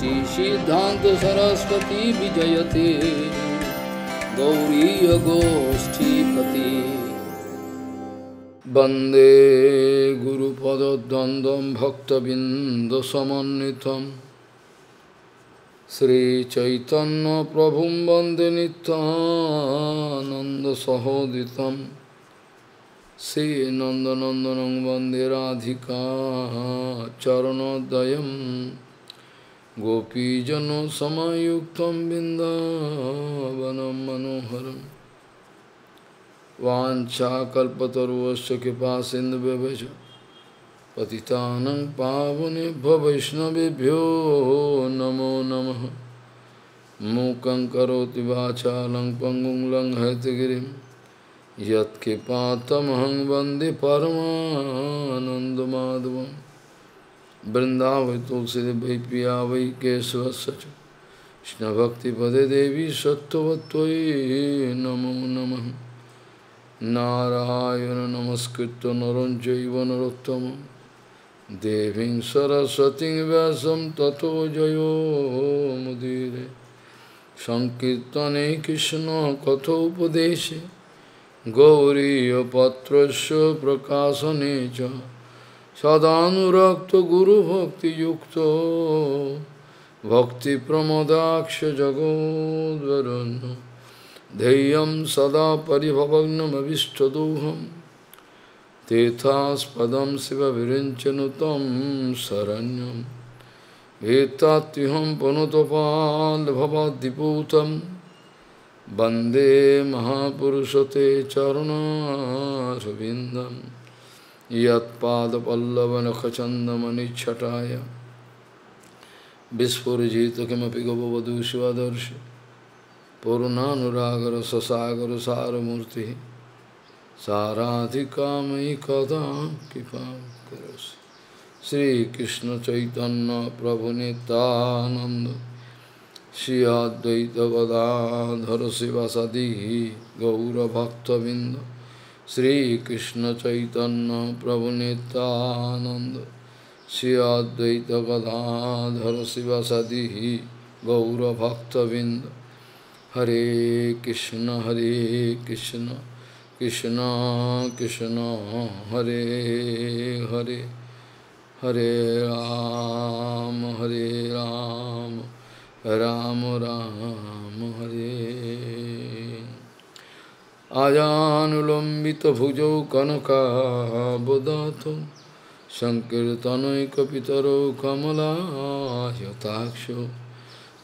श्री सिद्धांत सरस्वती विजयते गौरी गोष्ठीपति वंदे वन्दे गुरुपदद्वन्द्वं भक्तबिन्दसमन्वितं प्रभु वंदे नित्यानन्दसहोदितं श्रीनंदनंदन वंदे राधिका चरणोदय गोपीजनो समायुक्तं बिन्दावनं मनोहर वाञ्छाकल्पतरुवश्च कृपा सिन्धुभ्यश्च पतितानं पावनेभ्य वैष्णवभ्यो नमो नम मूक करोति वाचालं पङ्गुं लङ्घयतगिरिं यत्कृपातमहं वन्दे परमानन्दमाधवम् वृंदावै तुलसी वै प्रिया वै केशव सच कृष्ण भक्ति पदे देवी सत्वत्वयी नमो नम नारायण नमस्कृत नरं चैव नरोत्तम देवी सरस्वती व्यास तथो जयो मुदीरे संकीर्तने कृष्ण कथोपदेशे गौरीपत्र प्रकाशने च সদানুরক্ত গুরু ভক্তি যুক্ত ভক্তি প্রমদাক্ষ জগদ্বরণ্য ধেয়ম সদা পরিভবগ্নমীষ্টদোহম তেথাস্পদম শিব বিরঞ্চন তম শরণ্যম এতাহম পুনতপাল ভবাদ্দিপূতম বন্দে মহাপুরুষতে চরণারবিন্দম यत्पादपल्लवनखचन्दमनिच्छटाय विस्फुजित किमपि गववधू स्वदर्श पूर्णागर ससागर सारूर्ति साराधि मयि कदा कृपा करोसि श्री चैतन्य प्रभु नितानंद श्री अद्वैत Gadadhar गौरभक्तबिंद Sri Krishna Chaitanya Prabhu Nityananda Sri Advaita Gadadhara Sivasadihi Gaura Bhakta Vinda Hare Krishna Hare Krishna Krishna Krishna Hare Hare Hare Ram Hare Ram Ram Ram Hare आजानुलंबित भुजौ कनकाबदत संकीर्तनकर कमलायताक्ष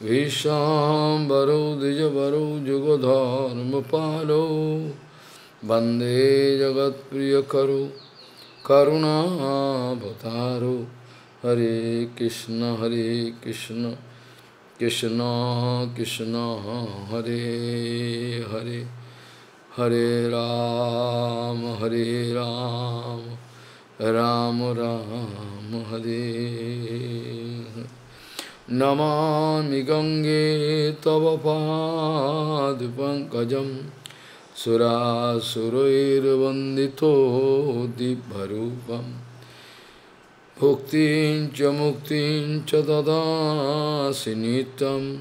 विश्वाम्बरौ द्विजरौ जुगधर्म वंदे जगत प्रिय करो करुणावतारो हरे कृष्ण हरे कृष्ण कृष्ण कृष्ण हरे, हरे Hare Ram, Hare Ram, Ram Ram, Hare Namami Gange Tava Pad Pankajam Sura Surair Vandito Dibharupam Bhuktin Chamuktin Chadada Sinitam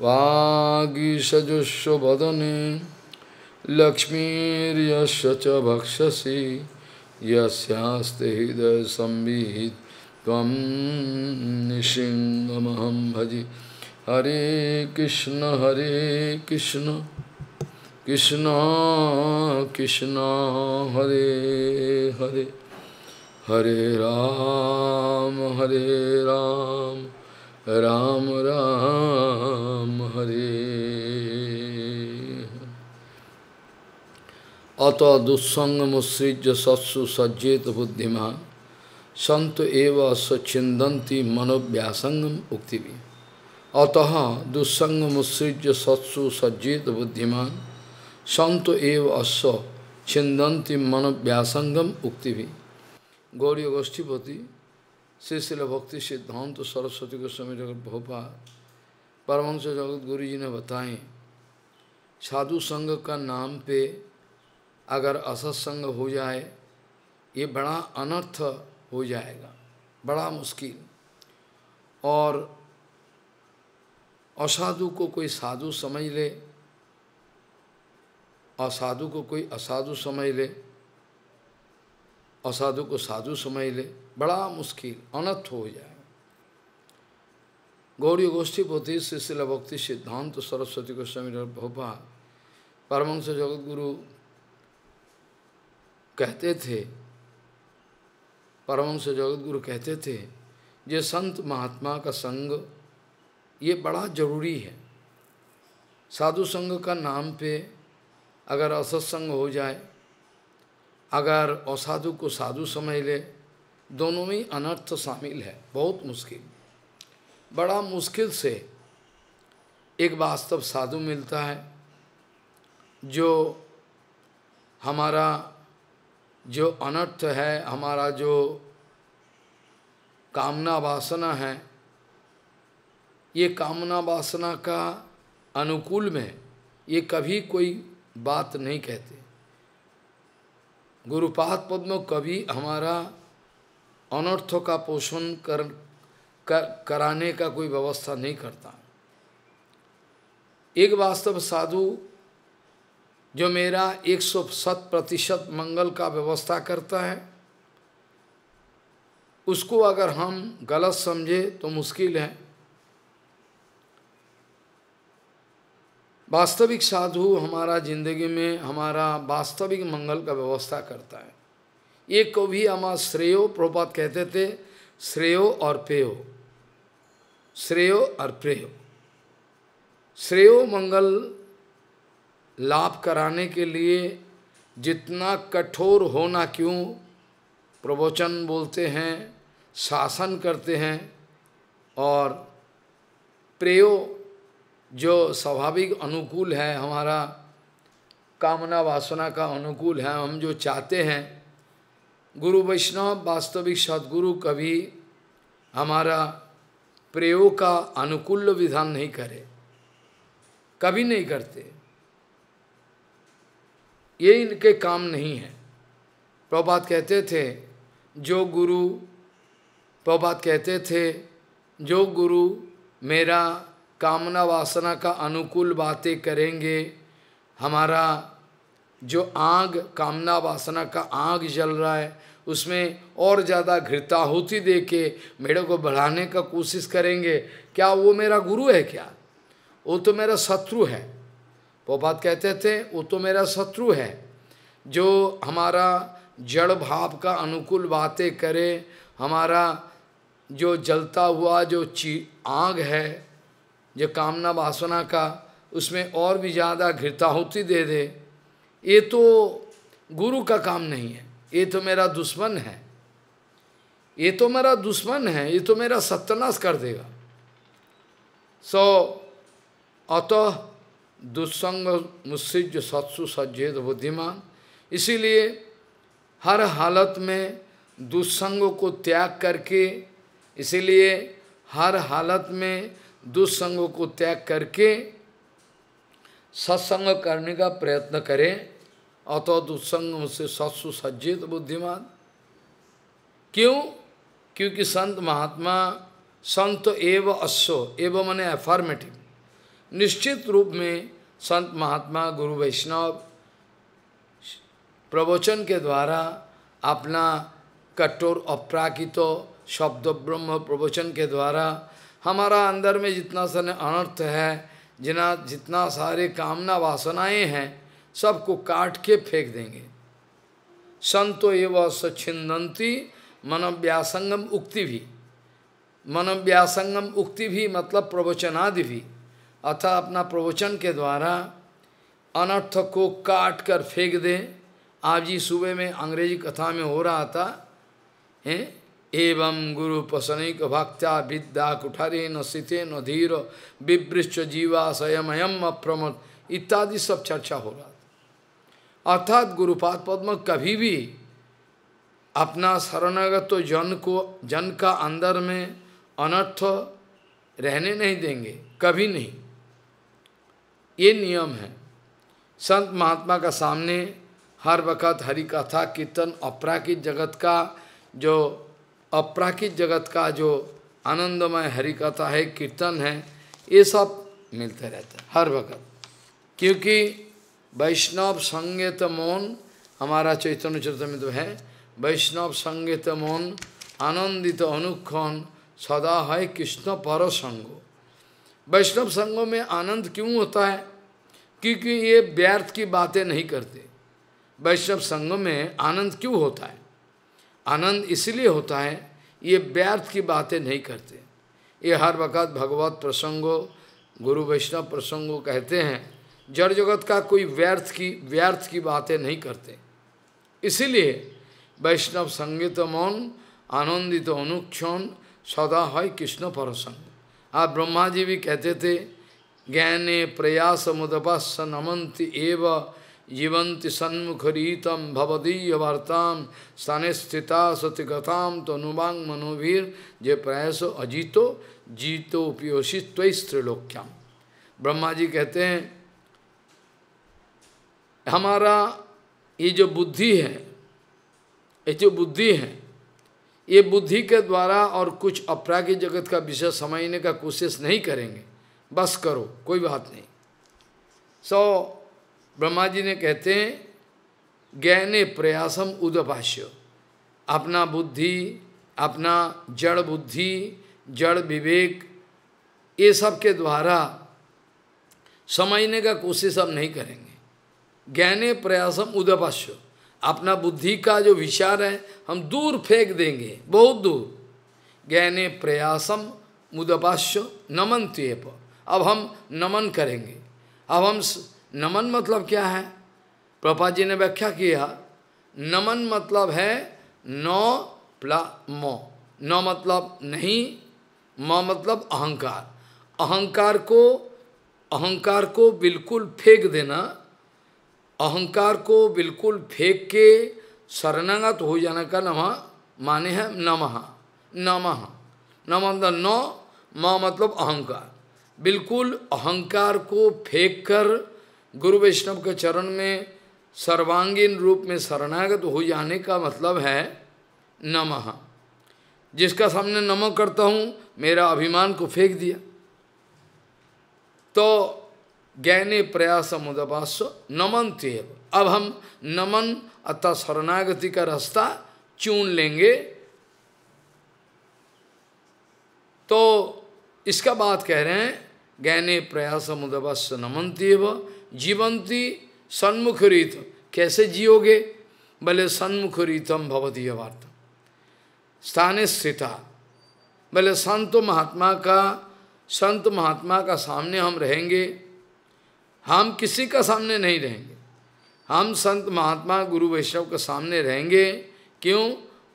वागीषजुस्व वदने च हृदय संविहित भजे हरे कृष्ण हरे कृष्ण कृष्ण कृष्ण हरे हरे हरे राम हरे राम राम राम हरे अत दुस्संग मुसृज सत्सु सज्जेत बुद्धिमा संत एव सचिंदंती मनोव्यासंगम उक्ति भी अतः दुस्संग मुसृज सत्सु सज्जेत बुद्धिमा संत एव अश्व मनोव्यासंगम उक्ति भी गौरी गोष्ठीपति सिलसिला भक्ति सिद्धांत तो सरस्वती गोस्वामी जगत भोपाल परमंश जगत गुरु जी ने बताएं साधु संघ का नाम पे अगर असत्संग हो जाए ये बड़ा अनर्थ हो जाएगा बड़ा मुश्किल और असाधु को कोई साधु समझ ले असाधु को कोई असाधु समझ ले और साधु को साधु समझ ले बड़ा मुश्किल अनर्थ हो जाए गौरी पोथी शिशिल भक्ति सिद्धांत सरस्वती गोस्वामी भोपाल परमंश जगत गुरु कहते थे परमंश जगत गुरु कहते थे ये संत महात्मा का संग ये बड़ा जरूरी है साधु संघ का नाम पे अगर असत्संग हो जाए अगर असाधु को साधु समझ ले दोनों में अनर्थ शामिल है बहुत मुश्किल बड़ा मुश्किल से एक वास्तव साधु मिलता है जो हमारा जो अनर्थ है हमारा जो कामना वासना है ये कामना वासना का अनुकूल में ये कभी कोई बात नहीं कहते गुरुपाद पद्म कभी हमारा अनर्थों का पोषण कर, कर कराने का कोई व्यवस्था नहीं करता एक वास्तव साधु जो मेरा एक सौ शत प्रतिशत मंगल का व्यवस्था करता है उसको अगर हम गलत समझे तो मुश्किल है वास्तविक साधु हमारा जिंदगी में हमारा वास्तविक मंगल का व्यवस्था करता है ये को भी हमारा श्रेयो प्रपात कहते थे श्रेयो और पेयो श्रेयो और प्रेयो श्रेयो मंगल लाभ कराने के लिए जितना कठोर होना क्यों प्रवचन बोलते हैं शासन करते हैं और प्रेयो जो स्वाभाविक अनुकूल है हमारा कामना वासना का अनुकूल है हम जो चाहते हैं गुरु वैष्णव वास्तविक सदगुरु कभी हमारा प्रयोग का अनुकूल विधान नहीं करे कभी नहीं करते ये इनके काम नहीं है प्रभात कहते थे जो गुरु प्रभात कहते थे जो गुरु मेरा कामना वासना का अनुकूल बातें करेंगे हमारा जो आग कामना वासना का आग जल रहा है उसमें और ज़्यादा घृताहुति दे के मेरे को बढ़ाने का कोशिश करेंगे क्या वो मेरा गुरु है क्या वो तो मेरा शत्रु है वो बात कहते थे वो तो मेरा शत्रु है जो हमारा जड़ भाव का अनुकूल बातें करे हमारा जो जलता हुआ जो ची आग है जो कामना वासना का उसमें और भी ज़्यादा घृताहुति दे दे ये तो गुरु का काम नहीं है ये तो मेरा दुश्मन है ये तो मेरा दुश्मन है ये तो मेरा सत्यनाश कर देगा सो so, अतः दुस्संग मुस्सिज सत्सु सज्जेद बुद्धिमान इसीलिए हर हालत में दुस्संग को त्याग करके इसीलिए हर हालत में दुस्संगों को त्याग करके सत्संग करने का प्रयत्न करें अतः दुस्संग से सत्सुसज्जित बुद्धिमान क्यों क्योंकि संत महात्मा संत एव अश्व एव मने एफॉर्मेटिव निश्चित रूप में संत महात्मा गुरु वैष्णव प्रवचन के द्वारा अपना कठोर अप्राकृत शब्द ब्रह्म प्रवचन के द्वारा हमारा अंदर में जितना सन अनर्थ है जिना जितना सारे कामना वासनाएं हैं सबको काट के फेंक देंगे संतो एवं स्वच्छिंदी मनोव्यासंगम उक्ति भी मनोव्यासंगम उक्ति भी मतलब प्रवचनादि भी अथा अपना प्रवचन के द्वारा अनर्थ को काट कर फेंक दें आज ही सुबह में अंग्रेजी कथा में हो रहा था हैं एवं गुरु प्रसनिक भक्त्या विद्या कुठारे न स्थिते न धीर विवृष्ट जीवा अयम अप्रमत इत्यादि सब चर्चा हो रहा था अर्थात गुरुपाद पद्म कभी भी अपना शरणागत तो जन को जन का अंदर में अनर्थ रहने नहीं देंगे कभी नहीं ये नियम है संत महात्मा का सामने हर वक़्त हरि कथा कीर्तन अपराकित जगत का जो अप्राकृत जगत का जो आनंदमय हरिकथा है कीर्तन है ये सब मिलते रहते हैं हर वक्त क्योंकि वैष्णव संगीत मौन हमारा चैतन्य चैतन्य तो है वैष्णव संगीत मौन आनंदित अनुक्षण सदा है कृष्ण पर संग वैष्णव संगों में आनंद क्यों होता है क्योंकि ये व्यर्थ की बातें नहीं करते वैष्णव संग में आनंद क्यों होता है आनंद इसलिए होता है ये व्यर्थ की बातें नहीं करते ये हर वक़्त भगवत प्रसंगो गुरु वैष्णव प्रसंगों कहते हैं जड़ जगत का कोई व्यर्थ की व्यर्थ की बातें नहीं करते इसीलिए वैष्णव संगीत मौन आनंदित अनुक्षण सदा है कृष्ण परसंग आप ब्रह्मा जी भी कहते थे ज्ञाने प्रयास मुदपस्स नमंत एवं जीवंति सन्मुखरीतम भवदीय वार्ताम स्थान स्थिता सतिगताम तनुवांग मनोवीर जय प्रयास अजीतो जीतो उपयोषित स्त्रोक्याम ब्रह्मा जी कहते हैं हमारा ये जो बुद्धि है ये जो बुद्धि है ये बुद्धि के द्वारा और कुछ अपरागिक जगत का विषय समझने का कोशिश नहीं करेंगे बस करो कोई बात नहीं सो so, ब्रह्मा जी ने कहते हैं ज्ञाने प्रयासम उदभाष्य अपना बुद्धि अपना जड़ बुद्धि जड़ विवेक ये सब के द्वारा समझने का कोशिश हम नहीं करेंगे ज्ञाने प्रयासम उदभाष्य अपना बुद्धि का जो विचार है हम दूर फेंक देंगे बहुत दूर ज्ञाने प्रयासम उदभाष्य नमन त्यप अब हम नमन करेंगे अब हम नमन मतलब क्या है प्रपा जी ने व्याख्या किया नमन मतलब है नौ प्ला मो न मतलब नहीं म मतलब अहंकार अहंकार को अहंकार को बिल्कुल फेंक देना अहंकार को बिल्कुल फेंक के शरणागत हो जाना का नमा माने है नमः नमः न मतलब न मतलब अहंकार बिल्कुल अहंकार को फेंक कर गुरु वैष्णव के चरण में सर्वांगीण रूप में शरणागत हो जाने का मतलब है नमः जिसका सामने नमक करता हूँ मेरा अभिमान को फेंक दिया तो ज्ञाने प्रयास समुदवास नमन तेव अब हम नमन अतः शरणागति का रास्ता चुन लेंगे तो इसका बात कह रहे हैं ज्ञाने प्रयास समुदवास नमन तेव जीवंती सन्मुख रीत कैसे जियोगे भले सन्मुख रीतम भवती वार्ता स्थाने स्थिता भले संत महात्मा का संत महात्मा का सामने हम रहेंगे हम किसी का सामने नहीं रहेंगे हम संत महात्मा गुरु वैष्णव के सामने रहेंगे क्यों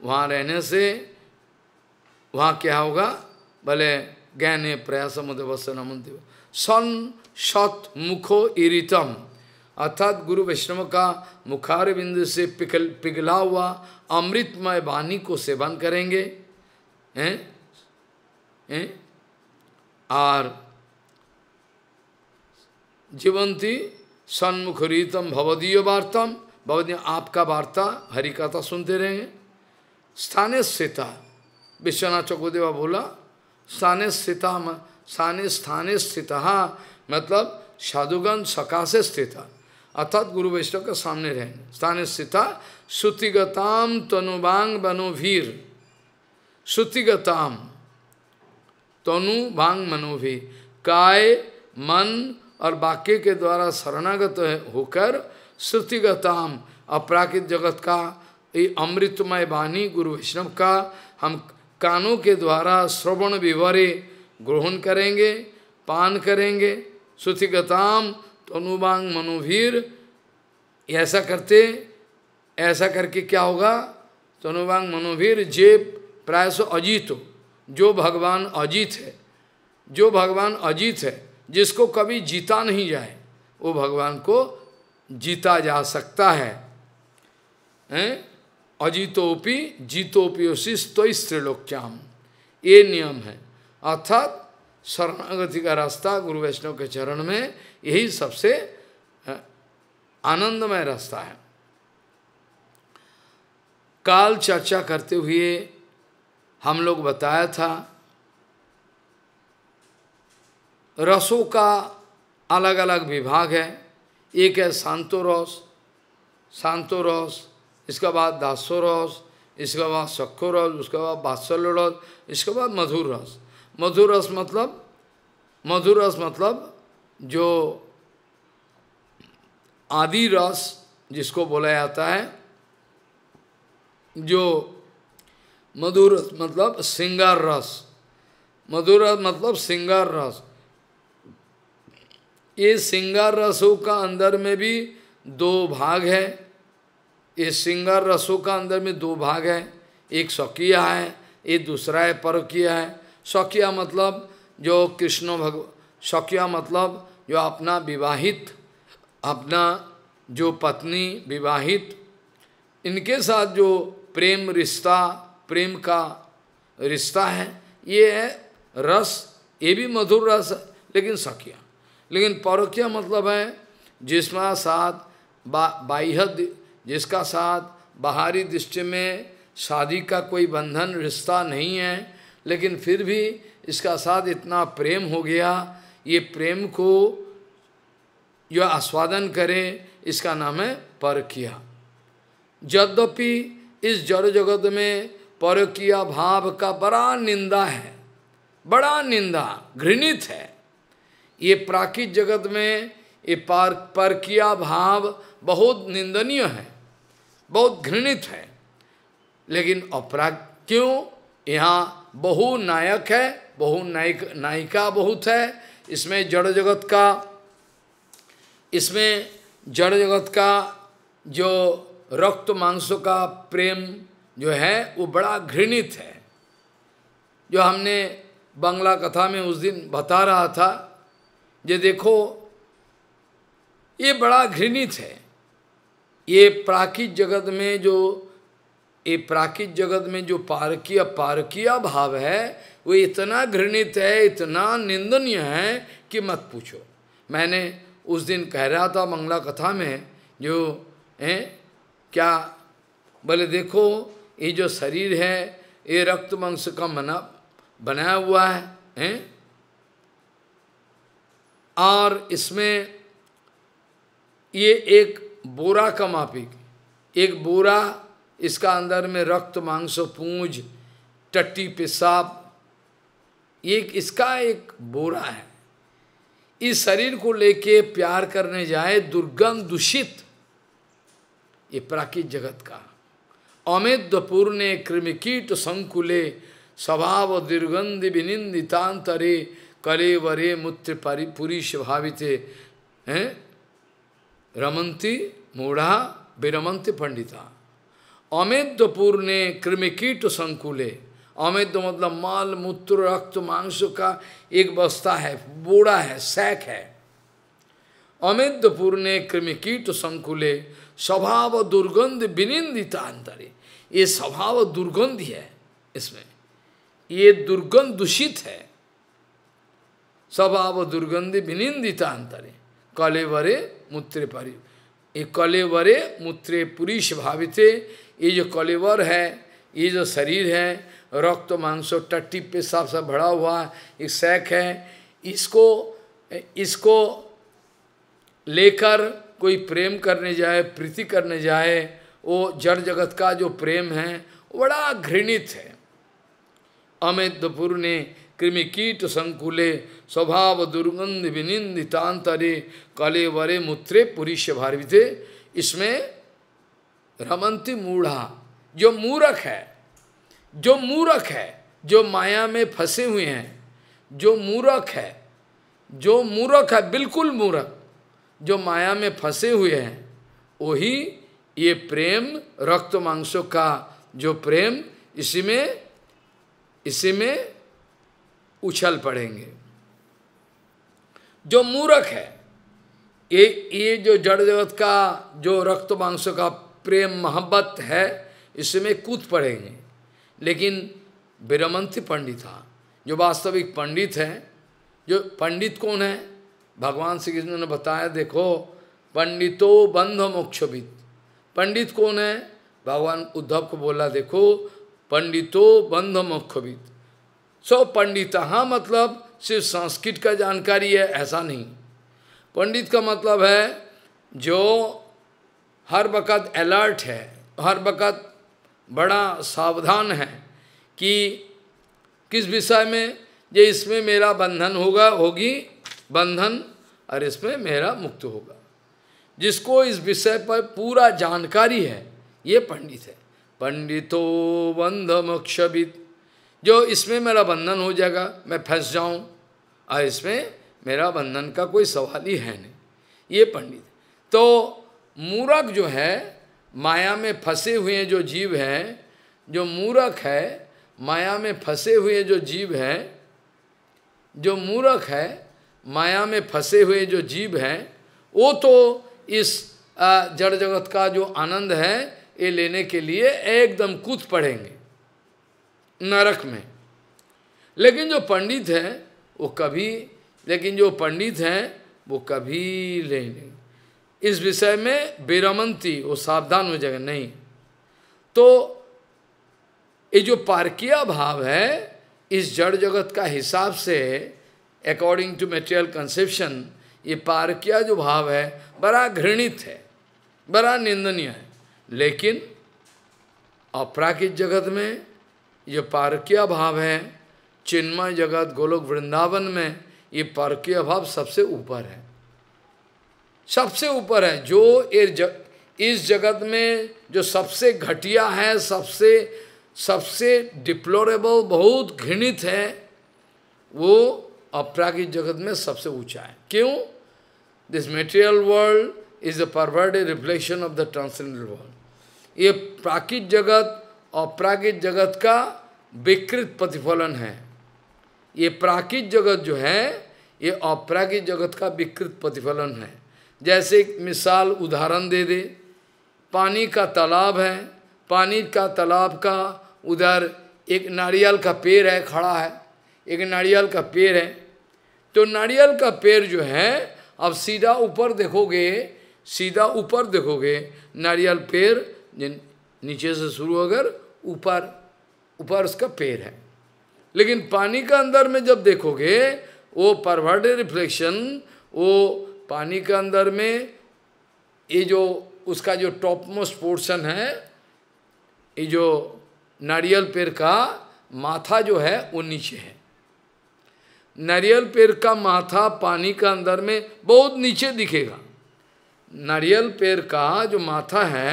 वहाँ रहने से वहाँ क्या होगा भले ज्ञाने प्रयास मुदवसन मुदेव सन सत मुखो इरितम अर्थात गुरु वैष्णव का मुखार बिंदु से पिघल पिघला हुआ अमृतमय वाणी को सेवन करेंगे हैं हैं और जीवंती सन्मुख रीतम भवदीय वार्तम भवदीय आपका वार्ता हरि कथा सुनते रहेंगे स्थानीय स्थिता विश्वनाथ चकोदेवा बोला स्थानीय स्थिता स्थानीय स्थानीय स्थित मतलब साधुगण सकाशे स्थित अर्थात गुरु वैष्णव के सामने रहें स्थान स्थिता श्रुतिगताम तनुबांग मनोभीर श्रुतिगताम तनु भांग मनोभीर काय मन और वाक्य के द्वारा शरणागत होकर श्रुतिगताम अपराकृत जगत का ये अमृतमय वाणी गुरु वैष्णव का हम कानों के द्वारा श्रवण विवरे ग्रहण करेंगे पान करेंगे सुथिगताम तनुबांग मनोभीर ऐसा करते ऐसा करके क्या होगा तनुबांग मनोभीर जे प्रायस हो जो भगवान अजीत है जो भगवान अजीत है जिसको कभी जीता नहीं जाए वो भगवान को जीता जा सकता है हैं अजीतोपी जीतोपयोशी तो स्त्रीलोक्याम ये नियम है अर्थात शरणागति का रास्ता गुरु वैष्णव के चरण में यही सबसे आनंदमय रास्ता है काल चर्चा करते हुए हम लोग बताया था रसों का अलग अलग विभाग है एक है शांतो रस शांतो रस इसके बाद दासो रस इसके बाद सखो रस उसके बाद बात्सल्य रस इसके बाद मधुर रस मधुर रस मतलब मधुर रस मतलब जो आदि रस जिसको बोला जाता है जो मधुर रस मतलब सिंगार रस मधुर रस मतलब सिंगार रस ये सिंगार रसों का अंदर में भी दो भाग है ये सिंगार रसों का अंदर में दो भाग है एक स्वकीय है एक दूसरा है परकीय है शौकिया मतलब जो कृष्ण भग शौकिया मतलब जो अपना विवाहित अपना जो पत्नी विवाहित इनके साथ जो प्रेम रिश्ता प्रेम का रिश्ता है ये है रस ये भी मधुर रस लेकिन सखिया लेकिन परोकिया मतलब है जिसका साथ बा, बाह्य जिसका साथ बाहरी दृष्टि में शादी का कोई बंधन रिश्ता नहीं है लेकिन फिर भी इसका साथ इतना प्रेम हो गया ये प्रेम को जो आस्वादन करें इसका नाम है परकिया यद्यपि इस जड़ जगत में परकिया भाव का बड़ा निंदा है बड़ा निंदा घृणित है ये प्राकृत जगत में ये पार परकिया भाव बहुत निंदनीय है बहुत घृणित है लेकिन अपराग क्यों यहाँ बहु नायक है बहु नायिक नायिका बहुत है इसमें जड़ जगत का इसमें जड़ जगत का जो रक्त मांसों का प्रेम जो है वो बड़ा घृणित है जो हमने बांग्ला कथा में उस दिन बता रहा था ये देखो ये बड़ा घृणित है ये प्राकृत जगत में जो ये प्राकृत जगत में जो पारकीय पारकीय भाव है वो इतना घृणित है इतना निंदनीय है कि मत पूछो मैंने उस दिन कह रहा था मंगला कथा में जो है क्या बोले देखो ये जो शरीर है ये रक्त मंस का मना बनाया हुआ है हैं और इसमें ये एक बोरा का मापिक एक बोरा इसका अंदर में रक्त मांस पूंज टट्टी पेशाब एक इसका एक बोरा है इस शरीर को लेके प्यार करने जाए दुर्गंध दूषित ये प्राकृत जगत का पूर्ण कृमिकीट संकुले स्वभाव दुर्गंध विनिंदितांतरे करे वरे मूत्र परिपुरीश भावित हैं रमंती मूढ़ा विरमंती पंडिता अमेद्य पूर्णे कृमिकीट संकुले अमेद्य तो मतलब माल मूत्र रक्त मांस का एक बस्ता है बूढ़ा है सैक है अमेद्य पूर्णे कृमिकीट संकुले स्वभाव दुर्गंध विनिंदिता अंतरे ये स्वभाव दुर्गंध है इसमें ये दुर्गंध दूषित है स्वभाव दुर्गंध विनिंदिता अंतरे कलेवरे मूत्रे परि ये कलेवरे मूत्रे पुरुष भावित ये जो कॉलीवर है ये जो शरीर है रक्त तो मांसो टट्टी पे साफ साफ भरा हुआ है एक सैक है इसको इसको लेकर कोई प्रेम करने जाए प्रीति करने जाए वो जड़ जगत का जो प्रेम है बड़ा घृणित है अमित दपुर ने कृमि कीट संकुले स्वभाव दुर्गंध विनिंदितांतरे कले वरे मूत्रे पुरुष भारविते इसमें रमंती मूढ़ा जो मूरख है जो मूरख है जो माया में फंसे हुए हैं जो मूरख है जो मूरख है बिल्कुल मूरख जो माया में फंसे हुए हैं वही ये प्रेम रक्त मांसों का जो प्रेम इसी में इसी में उछल पड़ेंगे जो मूरख है ये ये जो जड़ जगत का जो रक्त मांसों का प्रेम मोहब्बत है इसमें कूद पड़ेंगे लेकिन बिरमंथी पंडित था हाँ, जो वास्तविक पंडित है जो पंडित कौन है भगवान श्री कृष्ण ने बताया देखो पंडितो बंध मोक्षविद पंडित कौन है भगवान उद्धव को बोला देखो पंडितो बंध मोक्षविद सो पंडित हाँ मतलब सिर्फ संस्कृत का जानकारी है ऐसा नहीं पंडित का मतलब है जो हर वक़्त अलर्ट है हर वक़्त बड़ा सावधान है कि किस विषय में ये इसमें मेरा बंधन होगा होगी बंधन और इसमें मेरा मुक्त होगा जिसको इस विषय पर पूरा जानकारी है ये पंडित है पंडितो बंध मोक्षविद जो इसमें मेरा बंधन हो जाएगा मैं फंस जाऊं और इसमें मेरा बंधन का कोई सवाल ही है नहीं ये पंडित तो मूरख जो है माया में फंसे हुए जो जीव हैं जो मूरख है माया में फंसे हुए जो जीव हैं जो मूरख है माया में फंसे हुए जो जीव हैं वो तो इस जड़ जगत का जो आनंद है ये लेने के लिए एकदम कूद पड़ेंगे नरक में लेकिन जो पंडित हैं वो कभी लेकिन जो पंडित हैं वो कभी लेंगे इस विषय में बेरमंती वो सावधान हो जाएगा नहीं तो ये जो पारकिया भाव है इस जड़ जगत का हिसाब से अकॉर्डिंग टू मेटेरियल कंसेप्शन ये पारकिया जो भाव है बड़ा घृणित है बड़ा निंदनीय है लेकिन अपराकित जगत में ये पारकिया भाव है चिन्मय जगत गोलोक वृंदावन में ये पारकीय भाव सबसे ऊपर है सबसे ऊपर है जो इस जग, इस जगत में जो सबसे घटिया है सबसे सबसे डिप्लोरेबल बहुत घृणित है वो अपरागिक जगत में सबसे ऊंचा है क्यों this material world is a perverted reflection of the transcendental world ये प्राकृत जगत और प्राकृत जगत का विकृत प्रतिफलन है ये प्राकृत जगत जो है ये अपरागिक जगत का विकृत प्रतिफलन है जैसे मिसाल उदाहरण दे दे पानी का तालाब है पानी का तालाब का उधर एक नारियल का पेड़ है खड़ा है एक नारियल का पेड़ है तो नारियल का पेड़ जो है अब सीधा ऊपर देखोगे सीधा ऊपर देखोगे नारियल पेड़ नीचे से शुरू अगर ऊपर ऊपर उसका पेड़ है लेकिन पानी का अंदर में जब देखोगे वो परवर्ड रिफ्लेक्शन वो पानी के अंदर में ये जो उसका जो टॉप मोस्ट पोर्शन है ये जो नारियल पेड़ का माथा जो है वो नीचे है नारियल पेड़ का माथा पानी के अंदर में बहुत नीचे दिखेगा नारियल पेड़ का जो माथा है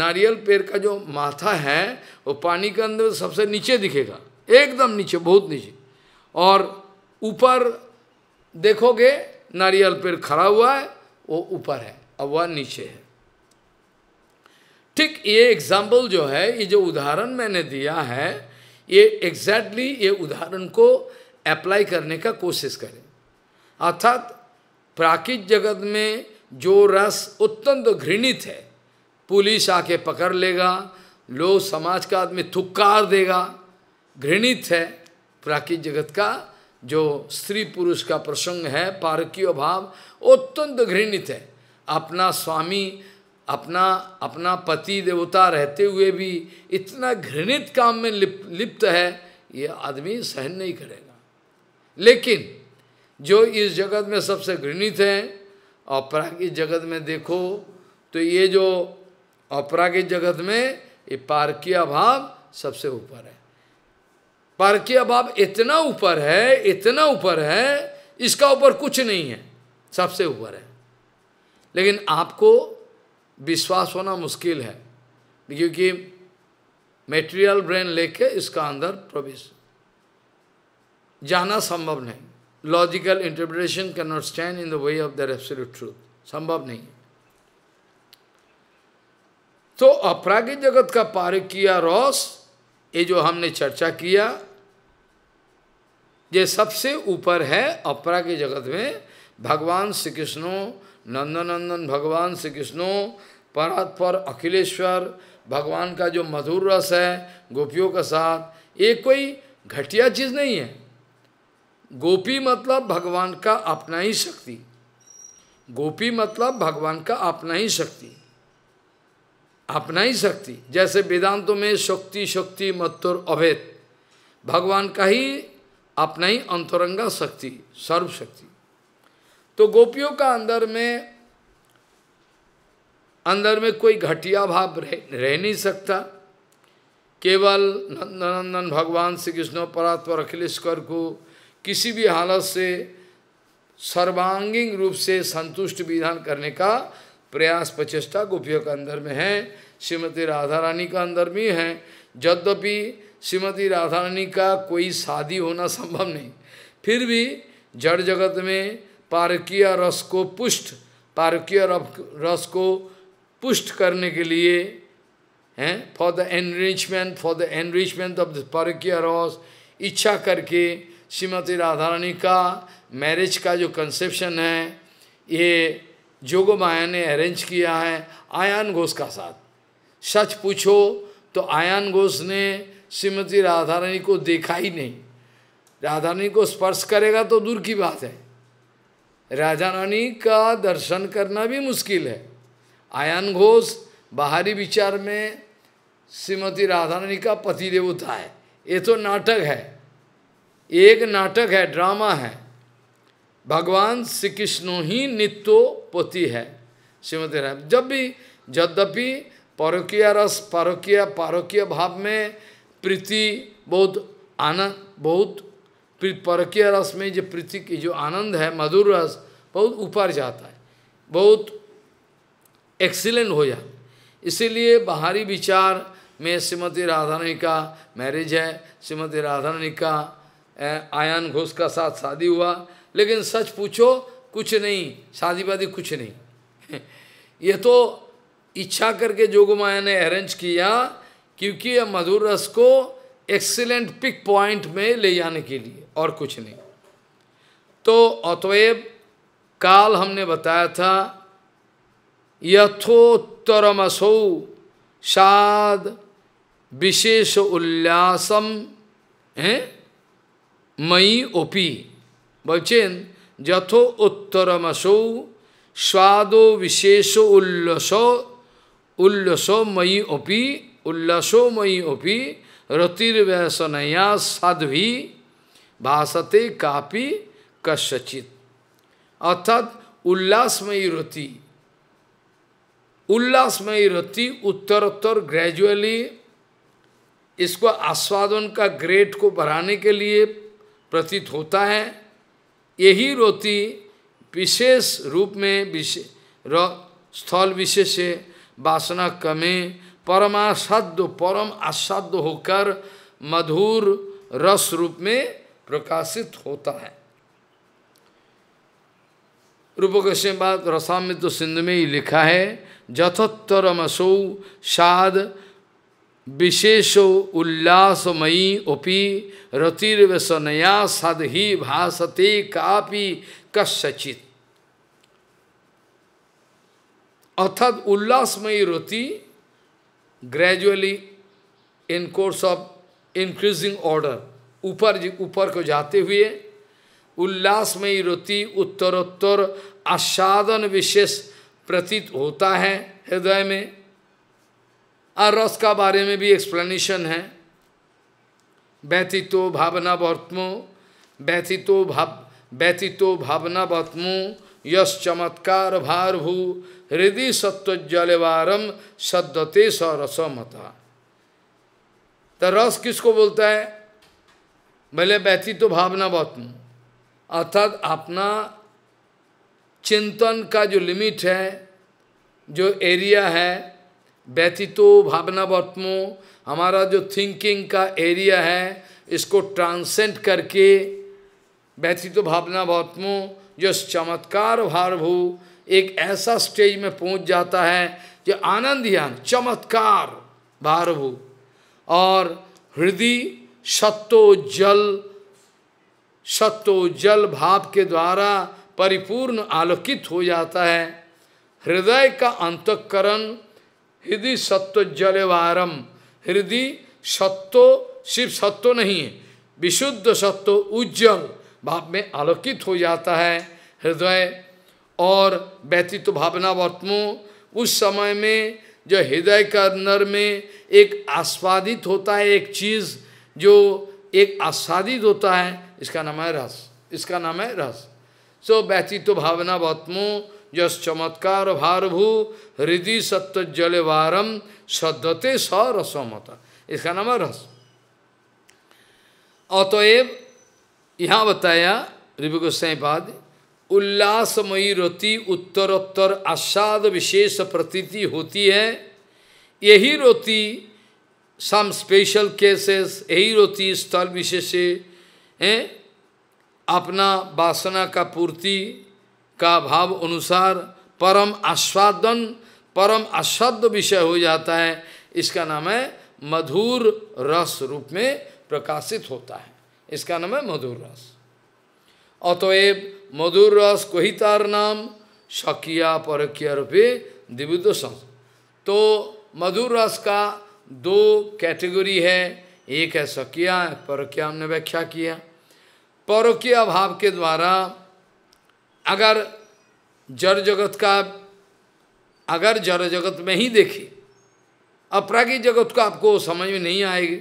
नारियल पेड़ का जो माथा है वो पानी के अंदर सबसे नीचे दिखेगा एकदम नीचे बहुत नीचे और ऊपर देखोगे नारियल पेड़ खड़ा हुआ है वो ऊपर है अब वह नीचे है ठीक ये एग्जाम्पल जो है ये जो उदाहरण मैंने दिया है ये एग्जैक्टली exactly ये उदाहरण को अप्लाई करने का कोशिश करें अर्थात प्राकृत जगत में जो रस अत्यंत घृणित है पुलिस आके पकड़ लेगा लोग समाज का आदमी थुक्कार देगा घृणित है प्राकृत जगत का जो स्त्री पुरुष का प्रसंग है पारकीय भाव अत्यंत घृणित है अपना स्वामी अपना अपना पति देवता रहते हुए भी इतना घृणित काम में लिप, लिप्त है ये आदमी सहन नहीं करेगा लेकिन जो इस जगत में सबसे घृणित है अपरागिक जगत में देखो तो ये जो अपरागिक जगत में ये पारकीय भाव सबसे ऊपर है पर के अभाव इतना ऊपर है इतना ऊपर है इसका ऊपर कुछ नहीं है सबसे ऊपर है लेकिन आपको विश्वास होना मुश्किल है क्योंकि मेटेरियल ब्रेन लेके इसका अंदर प्रवेश जाना संभव नहीं logical interpretation can not stand in the way of the absolute truth संभव नहीं तो अपरागिक जगत का पार किया रॉस ये जो हमने चर्चा किया ये सबसे ऊपर है अपरा के जगत में भगवान श्री कृष्णो नंदनंदन भगवान श्री कृष्णो परात्पर अखिलेश्वर भगवान का जो मधुर रस है गोपियों का साथ ये कोई घटिया चीज नहीं है गोपी मतलब भगवान का अपना ही शक्ति गोपी मतलब भगवान का अपना ही शक्ति अपना ही शक्ति जैसे वेदांतों में शक्ति शक्ति मत्तुर अभेद भगवान का ही अपना ही अंतरंगा शक्ति सर्वशक्ति तो गोपियों का अंदर में अंदर में कोई घटिया भाव रह, रह नहीं सकता केवल नंदनंदन भगवान श्री कृष्ण परात्पर अखिलेश्वर को किसी भी हालत से सर्वांगीण रूप से संतुष्ट विधान करने का प्रयास प्रचेष्टा गोपियों के अंदर में है श्रीमती राधा रानी का अंदर में है यद्यपि श्रीमती राधारानी का कोई शादी होना संभव नहीं फिर भी जड़ जगत में पारकीय रस को पुष्ट पारकीय रस को पुष्ट करने के लिए हैं for the enrichment for the enrichment of the पारकीय रस इच्छा करके श्रीमती राधारानी का मैरिज का जो कंसेप्शन है ये जोगो माया ने अरेंज किया है आयान घोष का साथ सच पूछो तो आयान घोष ने श्रीमती राधा रानी को देखा ही नहीं राधा रानी को स्पर्श करेगा तो दूर की बात है राजा रानी का दर्शन करना भी मुश्किल है आयन घोष बाहरी विचार में श्रीमती राधा रानी का पति देवता है ये तो नाटक है एक नाटक है ड्रामा है भगवान श्री कृष्ण ही नित्य पति है श्रीमती राधा जब भी यद्यपि परोकिया रस परोकिया पारोकिया भाव में प्रीति बहुत आनंद बहुत परकीय रस में जो प्रीति की जो आनंद है मधुर रस बहुत ऊपर जाता है बहुत एक्सीलेंट हो जाता इसीलिए बाहरी विचार में श्रीमती राधारानी का मैरिज है श्रीमती राधारानी का आयन घोष का साथ शादी हुआ लेकिन सच पूछो कुछ नहीं शादी वादी कुछ नहीं ये तो इच्छा करके जोगमाया ने अरेंज किया क्योंकि यह मधुर रस को एक्सीलेंट पिक पॉइंट में ले जाने के लिए और कुछ नहीं तो अतएव काल हमने बताया था यथोत्तरमसौ साद विशेष उल्लासम हैं मई ओपी बचेन যথ উত্তরমসৌ स्वादो विशेष उल्लसो उल्लसो मई ओपी उल्लासोमयी ओपी रतिर्व्यसनया साध्वी भाषते कापी कसचित अर्थात उल्लासमयी रति उल्लासमयी रति उत्तरोत्तर ग्रेजुअली इसको आस्वादन का ग्रेड को बढ़ाने के लिए प्रतीत होता है यही रोती विशेष रूप में विशेष स्थल विशेष वासना कमे परमासाध्य परम असाध्य होकर मधुर रस रूप में प्रकाशित होता है रूप गोस्वामी बात रसामृत तो सिंधु में ही लिखा है यथोत्तरमसौ साद विशेषो उल्लासमयी ओपी रतिर्वसनया सद ही भाषते कापि कश्यचित अर्थात उल्लासमयी रति gradually in course of increasing order, ऊपर ऊपर को जाते हुए उल्लास में उत्तरोत्तर आस्वादन विशेष प्रतीत होता है हृदय में और रस का बारे में भी एक्सप्लेनेशन है व्यथितो भावना वर्तमो व्यथितो भाव व्यतीतो भावना वर्तमो यश चमत्कार भारभू हृदय सत्वज्जलवारम सद्दते स रसमता तो रस किसको बोलता है भले व्यती तो भावना बहुत अर्थात अपना चिंतन का जो लिमिट है जो एरिया है व्यतीतो तो भावना वर्तमो हमारा जो थिंकिंग का एरिया है इसको ट्रांसेंट करके व्यतीतो तो भावना वर्तमो जो चमत्कार भारभू एक ऐसा स्टेज में पहुंच जाता है जो आनंद यान चमत्कार भारभू और हृदय सत्तो जल सत्तो जल भाव के द्वारा परिपूर्ण आलोकित हो जाता है हृदय का अंतकरण हृदय सत्व वारम हृदय सत्यो सिर्फ सत्तो नहीं है विशुद्ध सत्व उज्जवल भाव में आलोकित हो जाता है हृदय और व्यतीत भावना वर्तमो उस समय में जो हृदय का नर में एक आस्वादित होता है एक चीज़ जो एक आस्वादित होता है इसका नाम है रस इसका नाम है रस सो so, व्यतीत भावना वर्तमो यश चमत्कार भारभू हृदय सत्य जल वारम सदते स रसोमता इसका नाम है रस अतएव यहाँ बताया रिपु गोस्वाई पाद उल्लासमयी रोति उत्तरोत्तर आस्वाद विशेष प्रतीति होती है यही रोती सम स्पेशल केसेस यही रोती स्थल विशेष हैं अपना वासना का पूर्ति का भाव अनुसार परम आस्वादन परम आस्वाद विषय हो जाता है इसका नाम है मधुर रस रूप में प्रकाशित होता है इसका नाम है मधुर रस अतएव मधुर रस कोहितार नाम शकिया परकिया रूपे दिव्य तो मधुर रस का दो कैटेगरी है एक है शकिया परकिया हमने व्याख्या किया परोकिया भाव के द्वारा अगर जड़ जगत का अगर जड़ जगत में ही देखे अपरागी जगत को आपको समझ में नहीं आएगी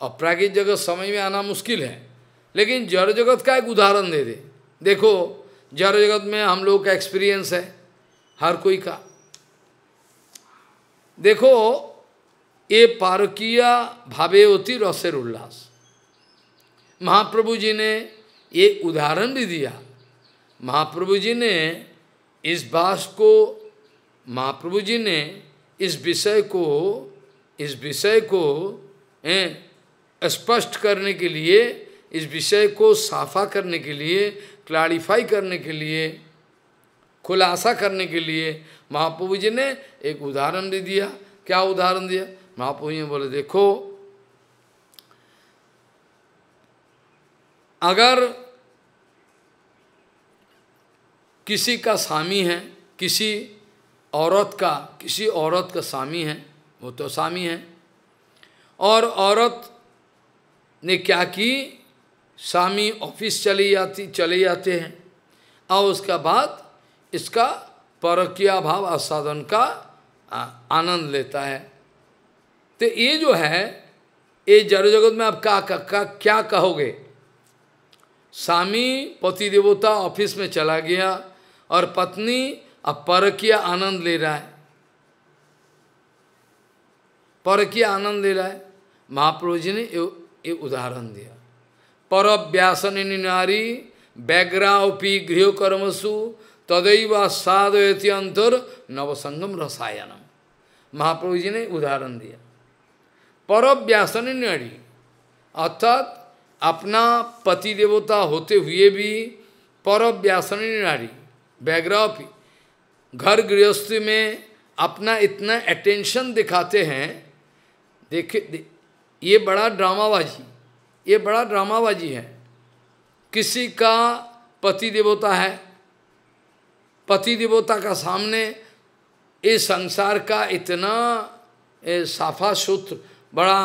और प्राकृत जगत समय में आना मुश्किल है लेकिन जड़ जगत का एक उदाहरण दे दे देखो जड़ जगत में हम लोग का एक्सपीरियंस है हर कोई का देखो ये पारकीय भावे होती रसेर उल्लास महाप्रभु जी ने ये उदाहरण भी दिया महाप्रभु जी ने इस बास को महाप्रभु जी ने इस विषय को इस विषय को ए, स्पष्ट करने के लिए इस विषय को साफा करने के लिए क्लैरिफाई करने के लिए खुलासा करने के लिए महाप्रभु जी ने एक उदाहरण दे दिया क्या उदाहरण दिया महाप्रभु जी बोले देखो अगर किसी का स्वामी है किसी औरत का किसी औरत का स्वामी है वो तो स्वामी है और औरत ने क्या की स्वामी ऑफिस चले जाती चले जाते हैं और उसका बाद इसका परकिया भाव आसाधन का आनंद लेता है तो ये जो है ये जड़ जगत में आप का, का, का क्या कहोगे स्वामी पति देवता ऑफिस में चला गया और पत्नी अब परकिया आनंद ले रहा है परकिया आनंद ले रहा है महाप्रभु जी ने ये उदाहरण दिया पर व्यासन नारी बैग्रा उपी गृह कर्मसु तदैव साधयति अंतर नवसंगम रसायनम महाप्रभु जी ने उदाहरण दिया पर व्यासन नारी अर्थात अपना पति देवता होते हुए भी पर व्यासन नारी बैग्रापी घर गृहस्थी में अपना इतना अटेंशन दिखाते हैं देखे दे, ये बड़ा ड्रामाबाजी ये बड़ा ड्रामाबाजी है किसी का पति देवता है पति देवता का सामने इस संसार का इतना साफा सूत्र बड़ा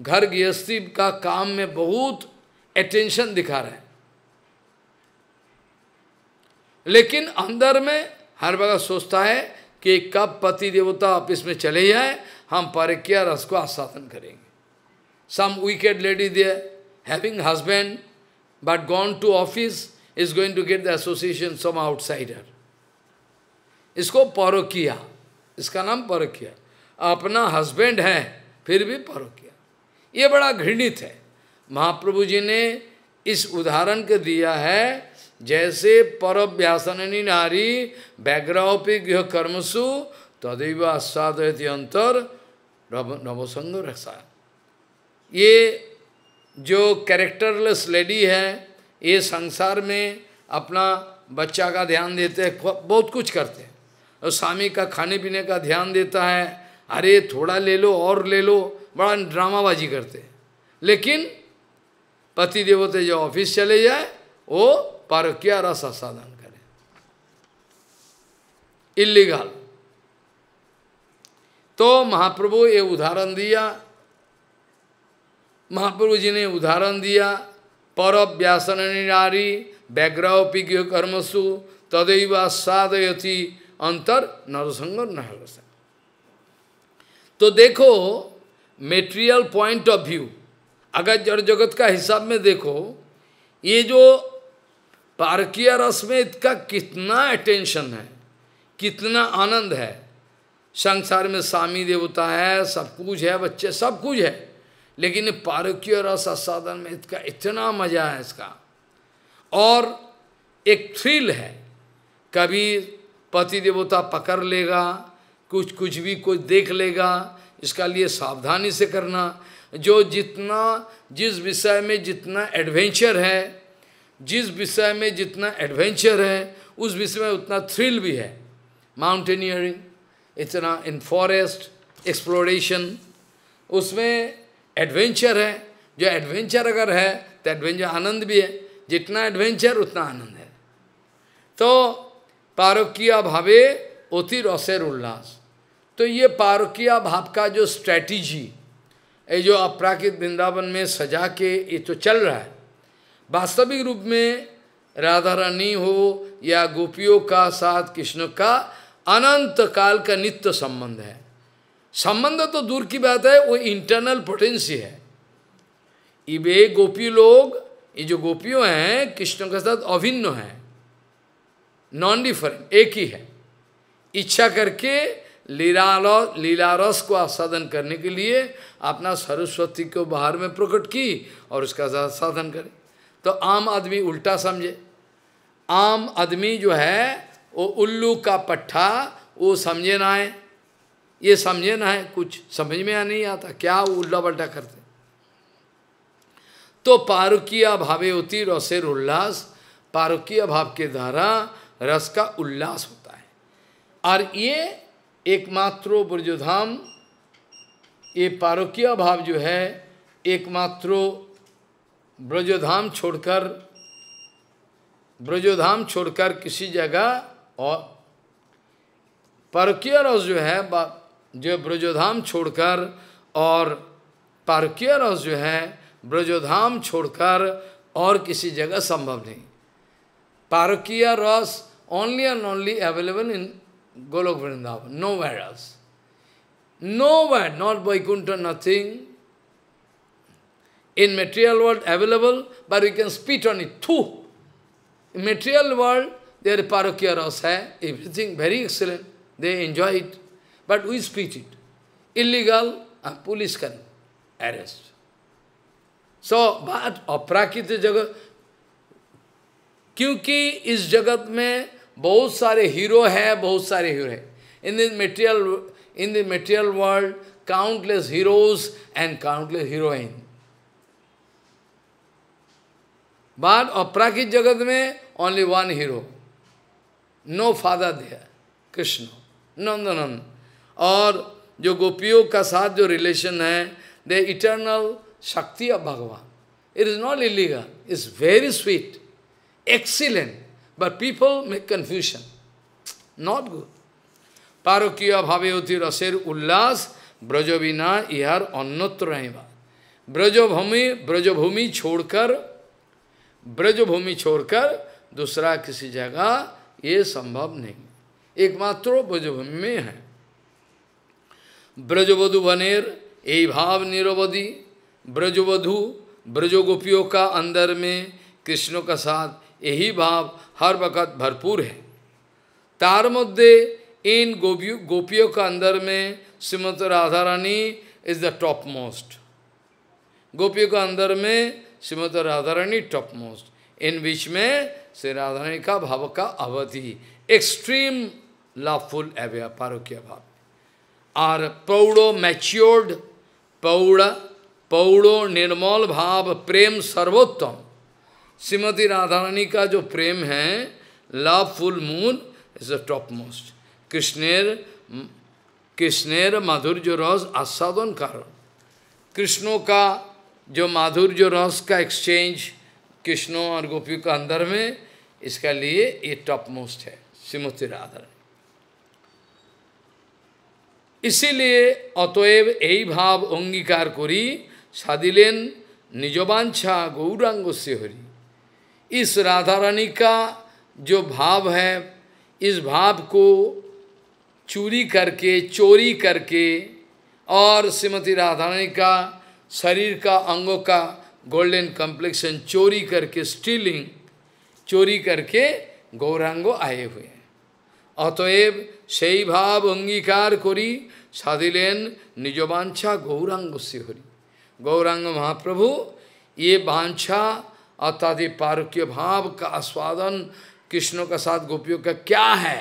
घर गृहस्थी का काम में बहुत अटेंशन दिखा रहे हैं लेकिन अंदर में हर बगत सोचता है कि कब पति देवता ऑफिस में चले जाए हम परिक्रिया रस को आस्वादन करेंगे some wicked lady there, having husband, but gone to office, is going to get the association some outsider. इसको परोकिया इसका नाम परोकिया अपना हस्बैंड है फिर भी परोकिया ये बड़ा घृणित है महाप्रभु जी ने इस उदाहरण के दिया है जैसे परव्यासननी नारी व्याग्रहपी गृह कर्मसु तदैव आस्वादयती अंतर नवसंग रसा ये जो कैरेक्टरलेस लेडी है ये संसार में अपना बच्चा का ध्यान देते हैं बहुत कुछ करते हैं और स्वामी का खाने पीने का ध्यान देता है अरे थोड़ा ले लो और ले लो बड़ा ड्रामाबाजी करते हैं लेकिन पति देवते जो ऑफिस चले जाए वो पारक्या रस साधन करें इलीगल तो महाप्रभु ये उदाहरण दिया महाप्रभु जी ने उदाहरण दिया पर व्यासन निरारी व्याग्रह कर्मसु तदैव साधयति अंतर नरसंग नरसा तो देखो मेटेरियल पॉइंट ऑफ व्यू अगर जड़ जगत का हिसाब में देखो ये जो पारकीय रस में इसका कितना अटेंशन है कितना आनंद है संसार में स्वामी देवता है सब कुछ है बच्चे सब कुछ है लेकिन पारुकीय रस आस्वादन में इसका इतना मजा है इसका और एक थ्रिल है कभी पति देवता पकड़ लेगा कुछ कुछ भी कुछ देख लेगा इसका लिए सावधानी से करना जो जितना जिस विषय में जितना एडवेंचर है जिस विषय में जितना एडवेंचर है उस विषय में उतना थ्रिल भी है माउंटेनियरिंग इतना इन फॉरेस्ट एक्सप्लोरेशन उसमें एडवेंचर है जो एडवेंचर अगर है तो एडवेंचर आनंद भी है जितना एडवेंचर उतना आनंद है तो पारोकिया भावे अति रसेर उल्लास तो ये पारोकिया भाव का जो स्ट्रैटेजी ये जो अपराकृत वृंदावन में सजा के ये तो चल रहा है वास्तविक रूप में राधा रानी हो या गोपियों का साथ कृष्ण का अनंत काल का नित्य संबंध है संबंध तो दूर की बात है वो इंटरनल पोटेंसी है ये गोपी लोग ये जो गोपियों हैं कृष्ण के साथ अभिन्न है नॉन डिफरेंट एक ही है इच्छा करके लीला रस को आस्वादन करने के लिए अपना सरस्वती को बाहर में प्रकट की और उसका साधन करें तो आम आदमी उल्टा समझे आम आदमी जो है वो उल्लू का पट्टा वो समझे ना है ये समझे ना है कुछ समझ में नहीं आता क्या उल्टा बल्टा करते तो पारुकीय भावे होती रसेर उल्लास पारुकीय भाव के द्वारा रस का उल्लास होता है और ये एकमात्र ब्रजधाम ये पारुकीय भाव जो है एकमात्र ब्रजधाम छोड़कर ब्रजोधाम छोड़कर किसी जगह और परकीय रस जो है जो ब्रजोधाम छोड़कर और रस जो है ब्रजोधाम छोड़कर और किसी जगह संभव नहीं पारकिया रस only and only available in Golok Vrindavan no virus no wire not Vaikuntha nothing in material world available but you can spit on it through material world there पारकिया रस है everything very excellent they enjoy it But we speech it. Illegal, and police can arrest. So, but अपराकित jagat, kyunki is jagat mein bahut sare hero hai, bahut sare hero hai. In this material, in the material world, countless heroes and countless heroines. But Aprakit Jagat mein, only one hero. No father there, Krishna. No, no, no. और जो गोपियों का साथ जो relation है the eternal shakti of Bhagwan it is not illegal is very sweet excellent but people make confusion not good पारोक्य भावे होती रसेर उल्लास ब्रज बिना यार अन्यत्र रहेगा ब्रजभूमि ब्रजभूमि छोड़कर ब्रजभूमि छोड़कर दूसरा किसी जगह ये संभव नहीं एकमात्र ब्रजभूमि में है ब्रजवधु बनेर यही भाव निरवधि ब्रजवधु ब्रज गोपियों का अंदर में कृष्ण का साथ यही भाव हर वक़्त भरपूर है तार मध्य इन गोपियों गोपियों का अंदर में Shrimat Radha Rani is the top most गोपियों का अंदर में श्रीमत राधा रानी टॉप मोस्ट इन बीच में श्री राधा रानी का भाव का अवधि एक्सट्रीम लवफुल अवय पारोक्य भाव और पौड़ो मैच्योर्ड पौड़ पौड़ो निर्मल भाव प्रेम सर्वोत्तम श्रीमती राधारानी का जो प्रेम है love full moon is the top most कृष्णेर कृष्णेर माधुर्य रस आस्वादन कारण कृष्णों का जो माधुर्य रस का एक्सचेंज कृष्णों और गोपियों का अंदर में इसका लिए ये टॉप मोस्ट है श्रीमती राधारानी इसीलिए अतएव यही भाव अंगीकार करी সাধিলেন निजोबांछा गौरांग से हरि इस राधा रानी का जो भाव है इस भाव को चूरी करके चोरी करके और श्रीमती राधा रानी का शरीर का अंगों का गोल्डन कम्प्लेक्शन चोरी करके स्टीलिंग चोरी करके गौरांगो आए हुए हैं अतएव से भाव अंगीकार करी সাধিলেন निज बांछा गौरांग श्रीहरि गौरांग महाप्रभु ये बांछा अर्थात ये पारक्य भाव का आस्वादन कृष्णों का साथ गोपियों का क्या है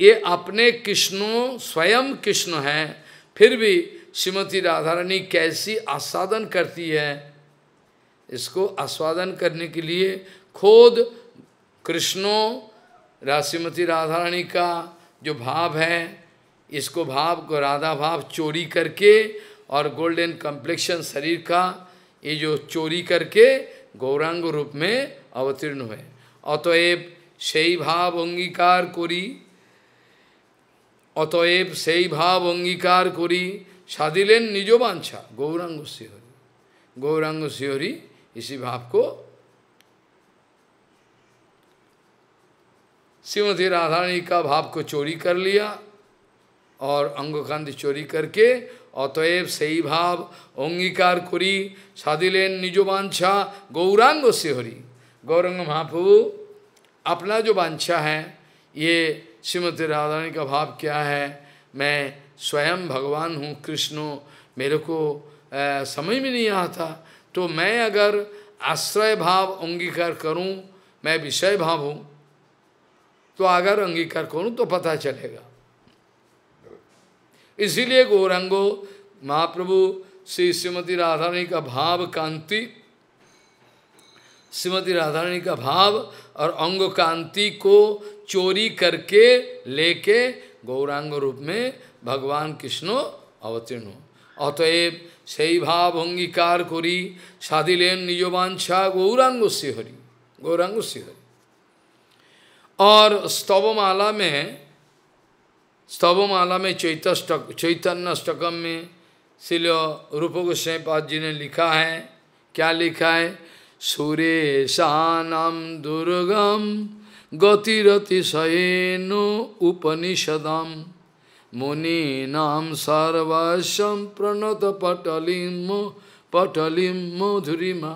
ये अपने कृष्णों स्वयं कृष्ण हैं फिर भी श्रीमती राधा रानी कैसी आस्वादन करती है इसको आस्वादन करने के लिए खुद कृष्णों राशिमती राधारानी का जो भाव है इसको भाव को राधा भाव चोरी करके और गोल्डन कम्प्लेक्शन शरीर का ये जो चोरी करके गौरांग रूप में अवतीर्ण हुए ही भाव अंगीकार অঙ্গীকার করি से ही भाव अंगीकार करी साधिलेन निजो बांछा गौरांग শিহরি गौरांग শিহরি इसी भाव को श्रीमती राधारानी का भाव को चोरी कर लिया और अंगकांति चोरी करके অতএব সেই ভাব অঙ্গীকার করি সাধিলেন নিজ বাঞ্ছা গৌরাঙ্গ শিহরি गौरंग महाप्रभु अपना जो बांछा है ये श्रीमती राधारानी का भाव क्या है मैं स्वयं भगवान हूँ कृष्ण मेरे को समझ में नहीं आता तो मैं अगर आश्रय भाव अंगीकार करूँ मैं विषय भाव हूँ तो अगर अंगीकार करूं तो पता चलेगा इसीलिए गौरंगो महाप्रभु श्री श्रीमती राधारानी का भाव कांति श्रीमती राधारानी का भाव और अंग कांति को चोरी करके लेके गौरांग रूप में भगवान कृष्ण अवतीर्ण हो अतएव সেই ভাব অঙ্গীকার করি সাধিলেন নিজ से গৌরাঙ্গ শ্রীহরি से শ্রীহরি और स्तवमाला में स्तवमाला में चैतस्टक चैतन्य स्टकम में शिल रूप गोस्पाद जी ने लिखा है क्या लिखा है सुरेशानम दुर्गम गतिरतिशयनो उपनिषदम मुनीनाम सर्वस्व प्रणत पटलिम पटलिम मधुरिमा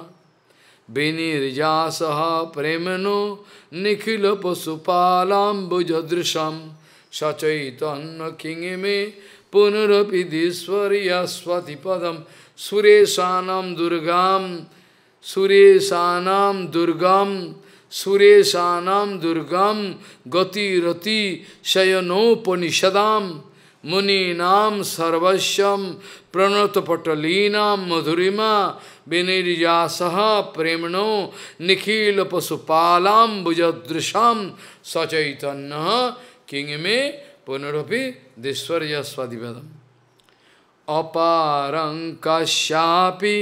Vinirijasaha premano nikhila pasupalam bhujadrisham sachaitanna kingime punarapidiswarya swatipadam suresanam durgam suresanam durgam suresanam durgam gati rati shayanopanishadam मुनीनाम सर्वस्व प्रणत पटलीनाम मधुरिमा विनिर्यासह प्रेमणो निखिल पशुपालाम भुजदृशम सचैतन्य किंग में पुनरपि दीश्वर्य अपारं कश्यापि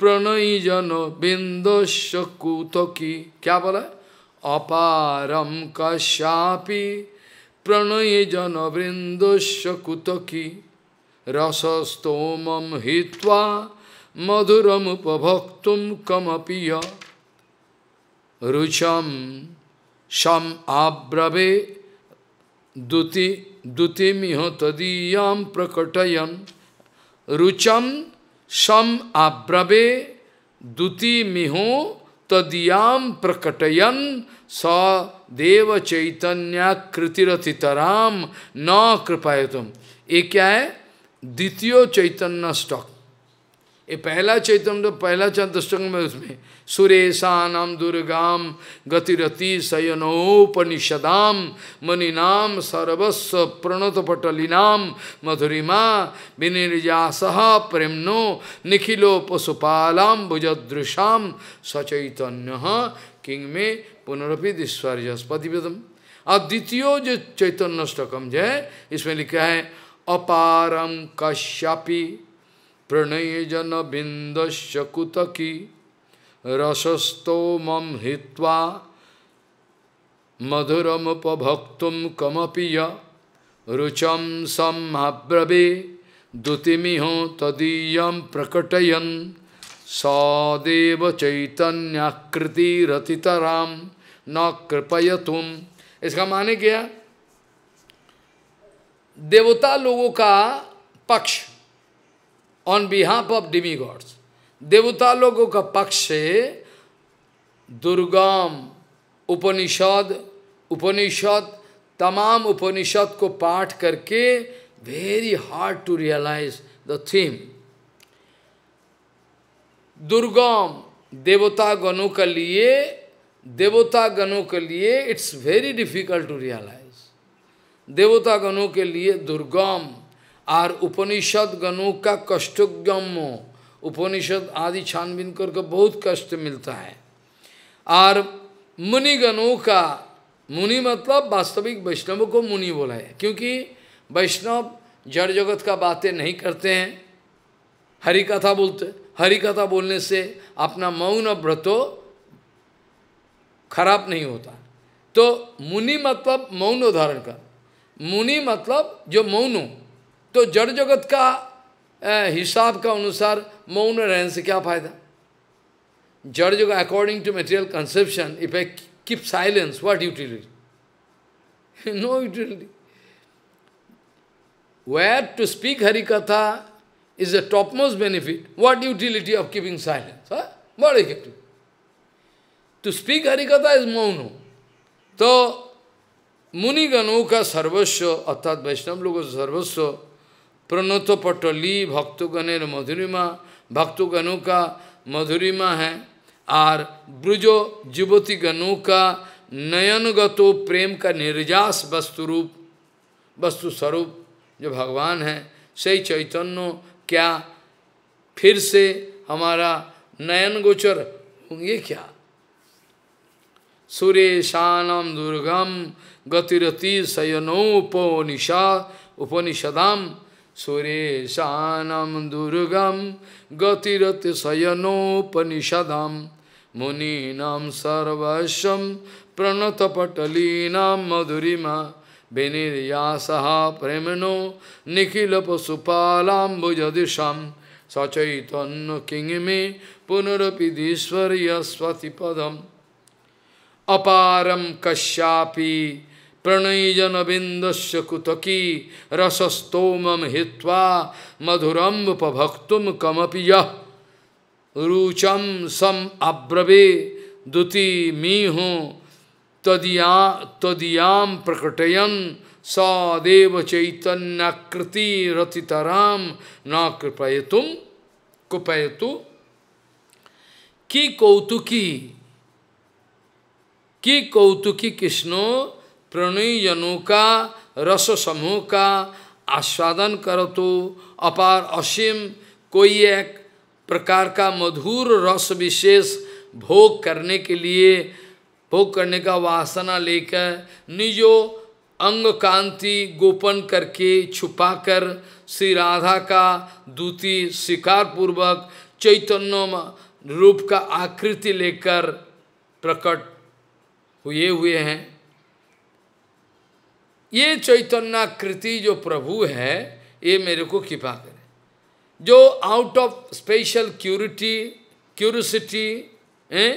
প্রণয়জন बिन्दुश्च कुतकी ক্যা বলে অপারম কশ্যাপি প্রণয়জন বৃন্দস্য কুতকি রসস্তোমম হিত্বা मधुरमुपभोक्तुम कमपीय रुचम शम आब्रवे दुति दुतिमिह तदीयां प्रकटयन रुचम शम आब्रवे दुतिमिहो तदीयां प्रकटयन स देव चैतन्या कृतिरथितराम न कृपायतम ये क्या है द्वितीय चैतन्य स्टॉक ये पहला चैतन्य तो पहला चंद्रष्टंग में उसमें नाम दुर्गाम गतिरति सयनोपनिषदाम मणिनाम सर्वस्व प्रणत पटलिनाम मधुरिमा विनिर्जास प्रेमनो निखिलो पशुपालाम भुजदृशाम सचैतन्य किंग में पुनरपि दिस्वर्यस्पतिपदम और द्वितीय जो चैतन्य स्टकम इसमें लिखा है अपारम कश्यपी प्रणयजन बिंद कुतकी रसस्तो मम हिवा मधुरमुपभक्त कमपि रुचम सम्रवे दुतिमिह तदीय प्रकटयन सदेव चैतन्याकृति रतितराम न कृपय तुम इसका माने क्या देवता लोगों का पक्ष on behalf of demigods देवता लोगों का पक्ष से दुर्गम उपनिषद उपनिषद तमाम उपनिषद को पाठ करके very hard to realise the theme दुर्गम देवता गणों के लिए देवता गणों के लिए it's very difficult to realise देवता गणों के लिए दुर्गम और उपनिषद गणों का कष्टोग्यमो उपनिषद आदि छानबीन करके बहुत कष्ट मिलता है और मुनि गणों का मुनि मतलब वास्तविक वैष्णव को मुनि बोला है क्योंकि वैष्णव जड़ जगत का बातें नहीं करते हैं हरि कथा बोलते हरि कथा बोलने से अपना मौन व्रतो खराब नहीं होता तो मुनि मतलब मौन उदाहरण का मुनि मतलब जो मौन हो तो जड़ जगत का हिसाब का अनुसार मौन रहने से क्या फायदा जड़ जगत according to material conception if I keep silence what utility no utility where to speak Hari katha is a top most benefit what utility of keeping silence बड़े effective to speak Hari katha is मौन तो मुनिगणों का सर्वस्व अर्थात वैष्णव लोगों का सर्वस्व प्रणत पटली भक्तगण मधुरिमा भक्तगणों का मधुरिमा है और ब्रजो युवती गणों का नयनगत प्रेम का निर्जास वस्तु रूप वस्तु स्वरूप जो भगवान है सही चैतन्य क्या फिर से हमारा नयन गोचर होंगे क्या सुरेशानम दुर्गम गतिरति शयनोपनिषा उपनिषदाम Sureshanam Durugam Gatirat Sayanopanishadam Muninam Sarvasham Pranatapatalina Madhurima Viniryasaha Premano Nikhilapasupalam Bhujadisham Sachaitanno Kingime Punarapidishwarya Swatipadam Aparam Kashyapi प्रणयजनबिन्दस्य कुतकी रसस्तोम हित्वा मधुरम कमपि यः रुचम सम अब्रवे दुती मीहो तदिया तदियाम प्रकटयन सदेव चैतन्यकृति रतितराम न कृपय तु की कौतुकी की कौतुकी कृष्णो प्रणयी का रस समूह का आस्वादन करो तो अपार असीम कोई एक प्रकार का मधुर रस विशेष भोग करने के लिए भोग करने का वासना लेकर निजो अंग कांति गोपन करके छुपाकर श्री राधा का दूती शिकार पूर्वक चैतन्य रूप का आकृति लेकर प्रकट हुए हुए हैं ये कृति जो प्रभु है ये मेरे को कृपा करे जो out of special curiosity curiosity a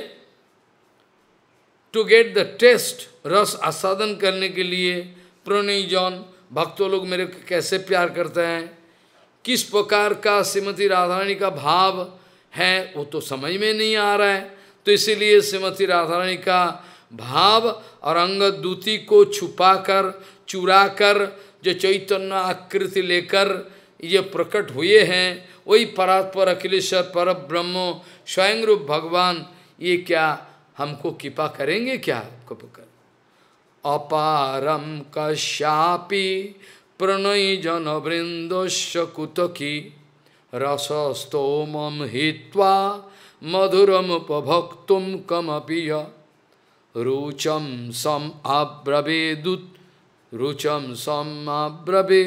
to get the taste रस आसादन करने के लिए प्रणय भक्तों लोग मेरे को कैसे प्यार करते हैं किस प्रकार का श्रीमती राधारानी का भाव है वो तो समझ में नहीं आ रहा है तो इसीलिए श्रीमती राधारानी का भाव और अंगद दूती को छुपाकर चुरा कर जो चैतन्य आकृति लेकर ये प्रकट हुए हैं वही परात्पर अखिलेश्वर पर ब्रह्म स्वयं रूप भगवान ये क्या हमको कृपा करेंगे क्या कर अपारम कश्यापी प्रणय जन वृंदस्य कुतकी रसस्तोम हिवा मधुरम उपभोक्तुम कमपिय रुचम सम अब्रवेदुत रुचम सम्रवे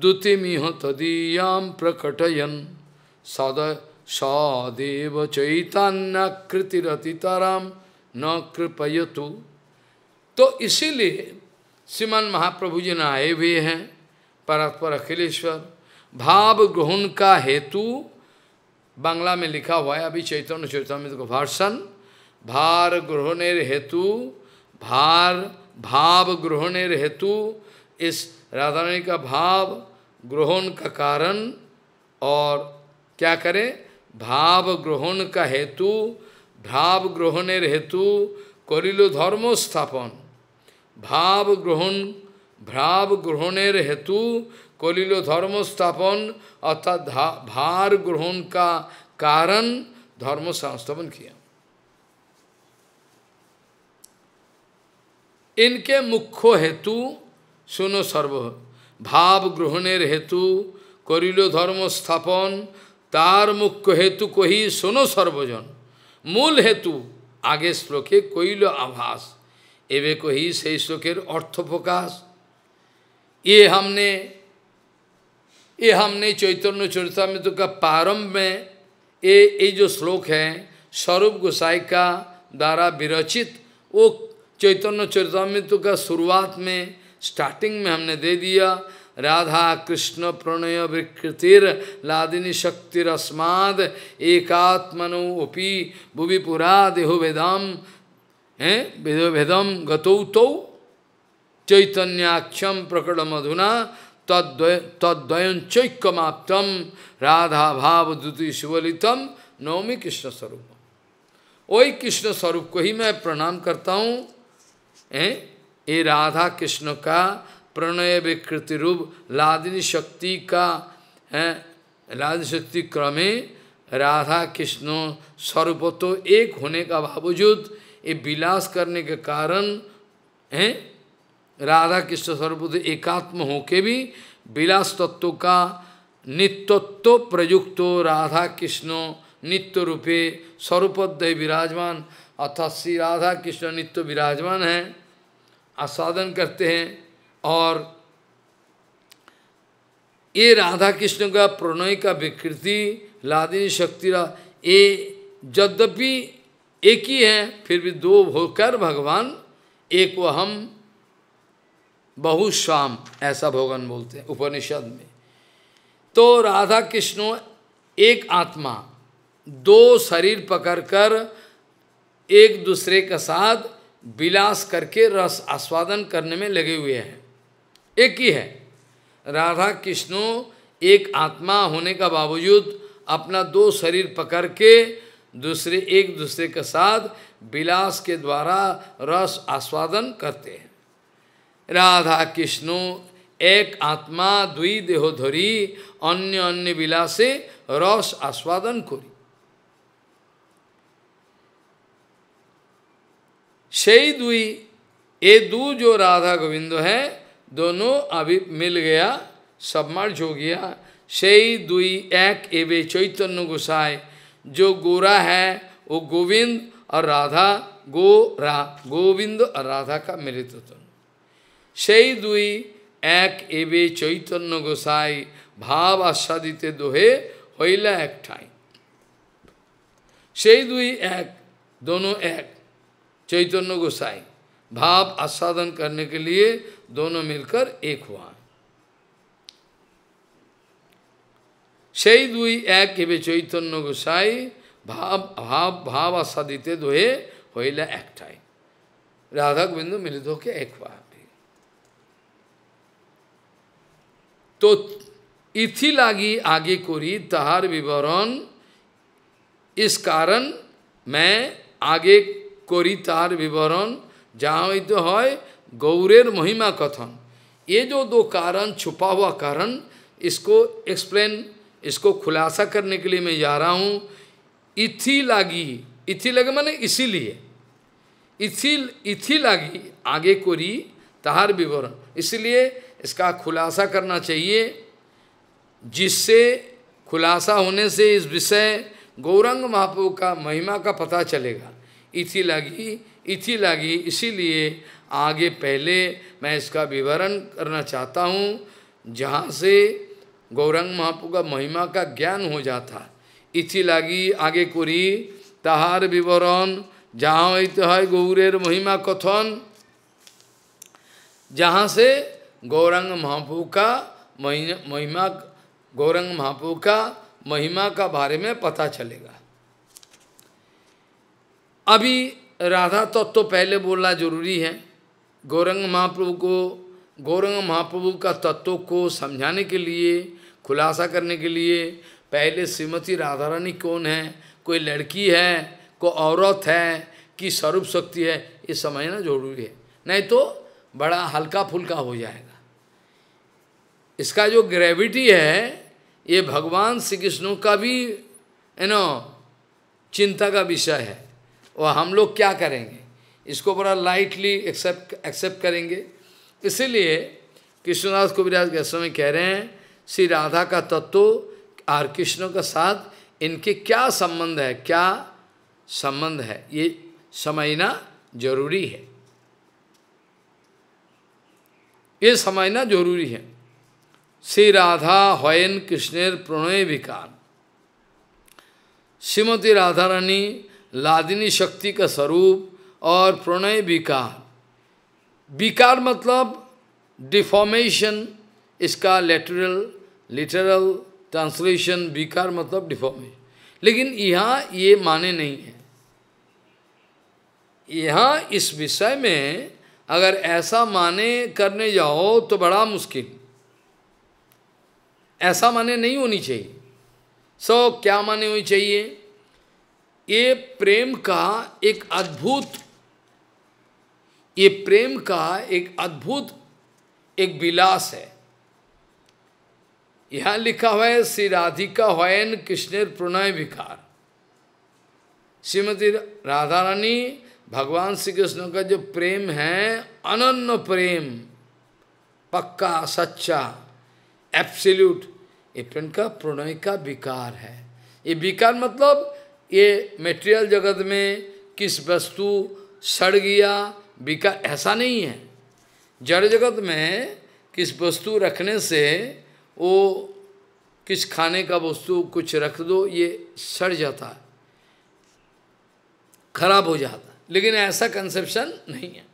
दुतिमिह तदीयां प्रकटयन सद सदेव चैतन्य कृतिरतितराम न कृपयतु तो इसीलिए श्रीमान महाप्रभु जी न आए हुए हैं परस्पर अखिलेश्वर भाव ग्रहण का हेतु बांग्ला में लिखा हुआ है अभी चैतन्य चैतन्य को भाषण भार ग्रहणेर हेतु भार भाव ग्रहणेर हेतु इस राधारानी का भाव ग्रहण का कारण और क्या करें भाव ग्रहण का हेतु भाव ग्रहणेर हेतु करिल धर्म स्थापन भाव ग्रहण भाव ग्रहणेर हेतु कलिल धर्म स्थापन अर्थात भार ग्रहण का कारण धर्म संस्थापन किया इनके मुख्य हेतु सुनो सर्व भाव ग्रहणेर हेतु করিল ধর্ম স্থাপন তার মুখ্য হেতু কহি শোনো সর্বজন মূল হেতু আগে শ্লোকে কইল আভাস এবে কহি সেই শ্লোকের অর্থ প্রকাশ এ हमने ये हमने चैतन्य चरितमृत का प्रारंभ में ये ये जो श्लोक है स्वरूप गोसाई का द्वारा विरचित वो चैतन्य चैतमित्व का शुरुआत में स्टार्टिंग में हमने दे दिया राधा कृष्ण प्रणय विकृतिर लादिनी शक्ति अस्माद एकात्मनो उपी भुवि पुरा देहो वेदम हैं वेदो भेदम गतौ तो प्रकट मधुना तद्वय चैक्यमाप्तम राधा भाव द्युति शिवलितम नवमी कृष्ण स्वरूप वही कृष्ण स्वरूप को ही मैं प्रणाम करता हूँ हैं ये राधा कृष्ण का प्रणय विकृति रूप लादिनी शक्ति का हैं लादिनी शक्ति क्रमे राधा कृष्ण स्वरूप तो एक होने का बावजूद ये विलास करने के कारण हैं राधा कृष्ण स्वरूप तो एकात्म होके भी विलास तत्व का नित्यत्व प्रयुक्त राधा कृष्ण नित्य रूपे स्वरूपोदय विराजमान अर्थात श्री राधा कृष्ण नित्य विराजमान है आस्वादन करते हैं और ये राधा कृष्ण का प्रणय का विकृति लादिनी शक्ति रा ये यद्यपि एक ही है फिर भी दो होकर भगवान एक वो हम बहु श्याम ऐसा भगवान बोलते हैं उपनिषद में तो राधा कृष्ण एक आत्मा दो शरीर पकड़कर एक दूसरे के साथ विलास करके रस आस्वादन करने में लगे हुए हैं एक ही है राधा कृष्णो एक आत्मा होने का बावजूद अपना दो शरीर पकड़ के दूसरे एक दूसरे के साथ विलास के द्वारा रस आस्वादन करते हैं राधा कृष्णो एक आत्मा दुई देहोधरी अन्य अन्य विलासे रस आस्वादन करी সেই दुई ये दो जो राधा गोविंद है दोनों अभी मिल गया सबमर्ज हो गया से दुई एक एवे चैतन्य गोसाई जो गोरा है वो गोविंद और राधा गो रा गोविंद और राधा का मिलित तन से दुई एक एवे चैतन्य गोसाई भाव आस्वादित दोहे हईला एक ठाई से दुई एक दोनों एक चैतन्य गोसाई भाव आस्वादन करने के लिए दोनों मिलकर एक हुआ सही दुई एक के चैतन्य गोसाई भाव भाव भाव आस्वादित दुहे होला एक टाइम राधक बिंदु मिलित होके एक हुआ तो इथि लागी आगे कोरी तहार विवरण इस कारण मैं आगे করি तार विवरण जहाँ तो হয় गौरेर महिमा कथन ये जो दो कारण छुपा हुआ कारण इसको एक्सप्लेन इसको खुलासा करने के लिए मैं जा रहा हूँ इथि लागी इथि लगे मैंने इसीलिए इथि इथि लागी आगे कोरी तार विवरण इसलिए इसका खुलासा करना चाहिए जिससे खुलासा होने से इस विषय गौरंग महाप्रभु का महिमा का पता चलेगा इसी लगी इसी लगी इसीलिए आगे पहले मैं इसका विवरण करना चाहता हूँ जहाँ से गौरंग महापू का महिमा का ज्ञान हो जाता इसी लगी आगे कुरी तहार विवरण जहाँ হইতে হয় महिमा कथन जहाँ से गौरंग महापू का महिमा गौरंग महापू का महिमा का बारे में पता चलेगा अभी राधा तत्व तो पहले बोलना जरूरी है गौरंग महाप्रभु को गौरंग महाप्रभु का तत्व को समझाने के लिए खुलासा करने के लिए पहले श्रीमती राधा रानी कौन है कोई लड़की है कोई औरत है कि स्वरूप शक्ति है ये समझना जरूरी है नहीं तो बड़ा हल्का फुल्का हो जाएगा इसका जो ग्रेविटी है ये भगवान श्री कृष्णों का भी यू नो चिंता का विषय है और हम लोग क्या करेंगे इसको बड़ा लाइटली एक्सेप्ट एक्सेप्ट करेंगे इसीलिए कृष्णदास कविराज गोस्वामी कह रहे हैं श्री राधा का तत्व और कृष्ण का साथ इनके क्या संबंध है क्या संबंध है ये समझना जरूरी है ये समझना जरूरी है श्री राधा हयन कृष्णेर प्रणय विकार श्रीमती राधा रानी लादिनी शक्ति का स्वरूप और प्रणय विकार विकार मतलब डिफॉर्मेशन इसका लेटरल लिटरल ट्रांसलेशन विकार मतलब डिफॉर्मेशन लेकिन यहाँ ये माने नहीं है यहाँ इस विषय में अगर ऐसा माने करने जाओ तो बड़ा मुश्किल ऐसा माने नहीं होनी चाहिए सो so, क्या माने होनी चाहिए ये प्रेम का एक अद्भुत ये प्रेम का एक अद्भुत एक विलास है यहां लिखा हुआ है श्री राधिका हयन कृष्णेर प्रणय विकार श्रीमती राधा रानी भगवान श्री कृष्ण का जो प्रेम है अनन्य प्रेम पक्का सच्चा एप्सिल्यूट ये प्रेम का प्रणय का विकार है ये विकार मतलब ये मेटेरियल जगत में किस वस्तु सड़ गया बिका ऐसा नहीं है जड़ जगत में किस वस्तु रखने से वो किस खाने का वस्तु कुछ रख दो ये सड़ जाता है खराब हो जाता है लेकिन ऐसा कंसेप्शन नहीं है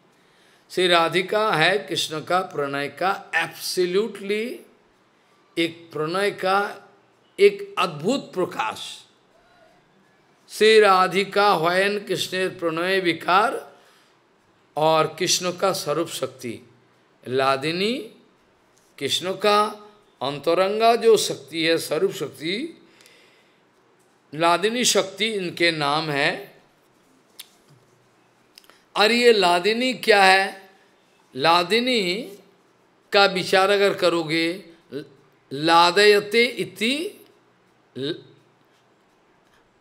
श्री राधिका है कृष्ण का प्रणय का एब्सोल्युटली एक प्रणय का एक अद्भुत प्रकाश श्री राधिका हयन कृष्ण प्रणय विकार और कृष्ण का स्वरूप शक्ति लादिनी कृष्ण का अंतरंगा जो शक्ति है स्वरूप शक्ति लादिनी शक्ति इनके नाम है और ये लादिनी क्या है लादिनी का विचार अगर करोगे लादयते इति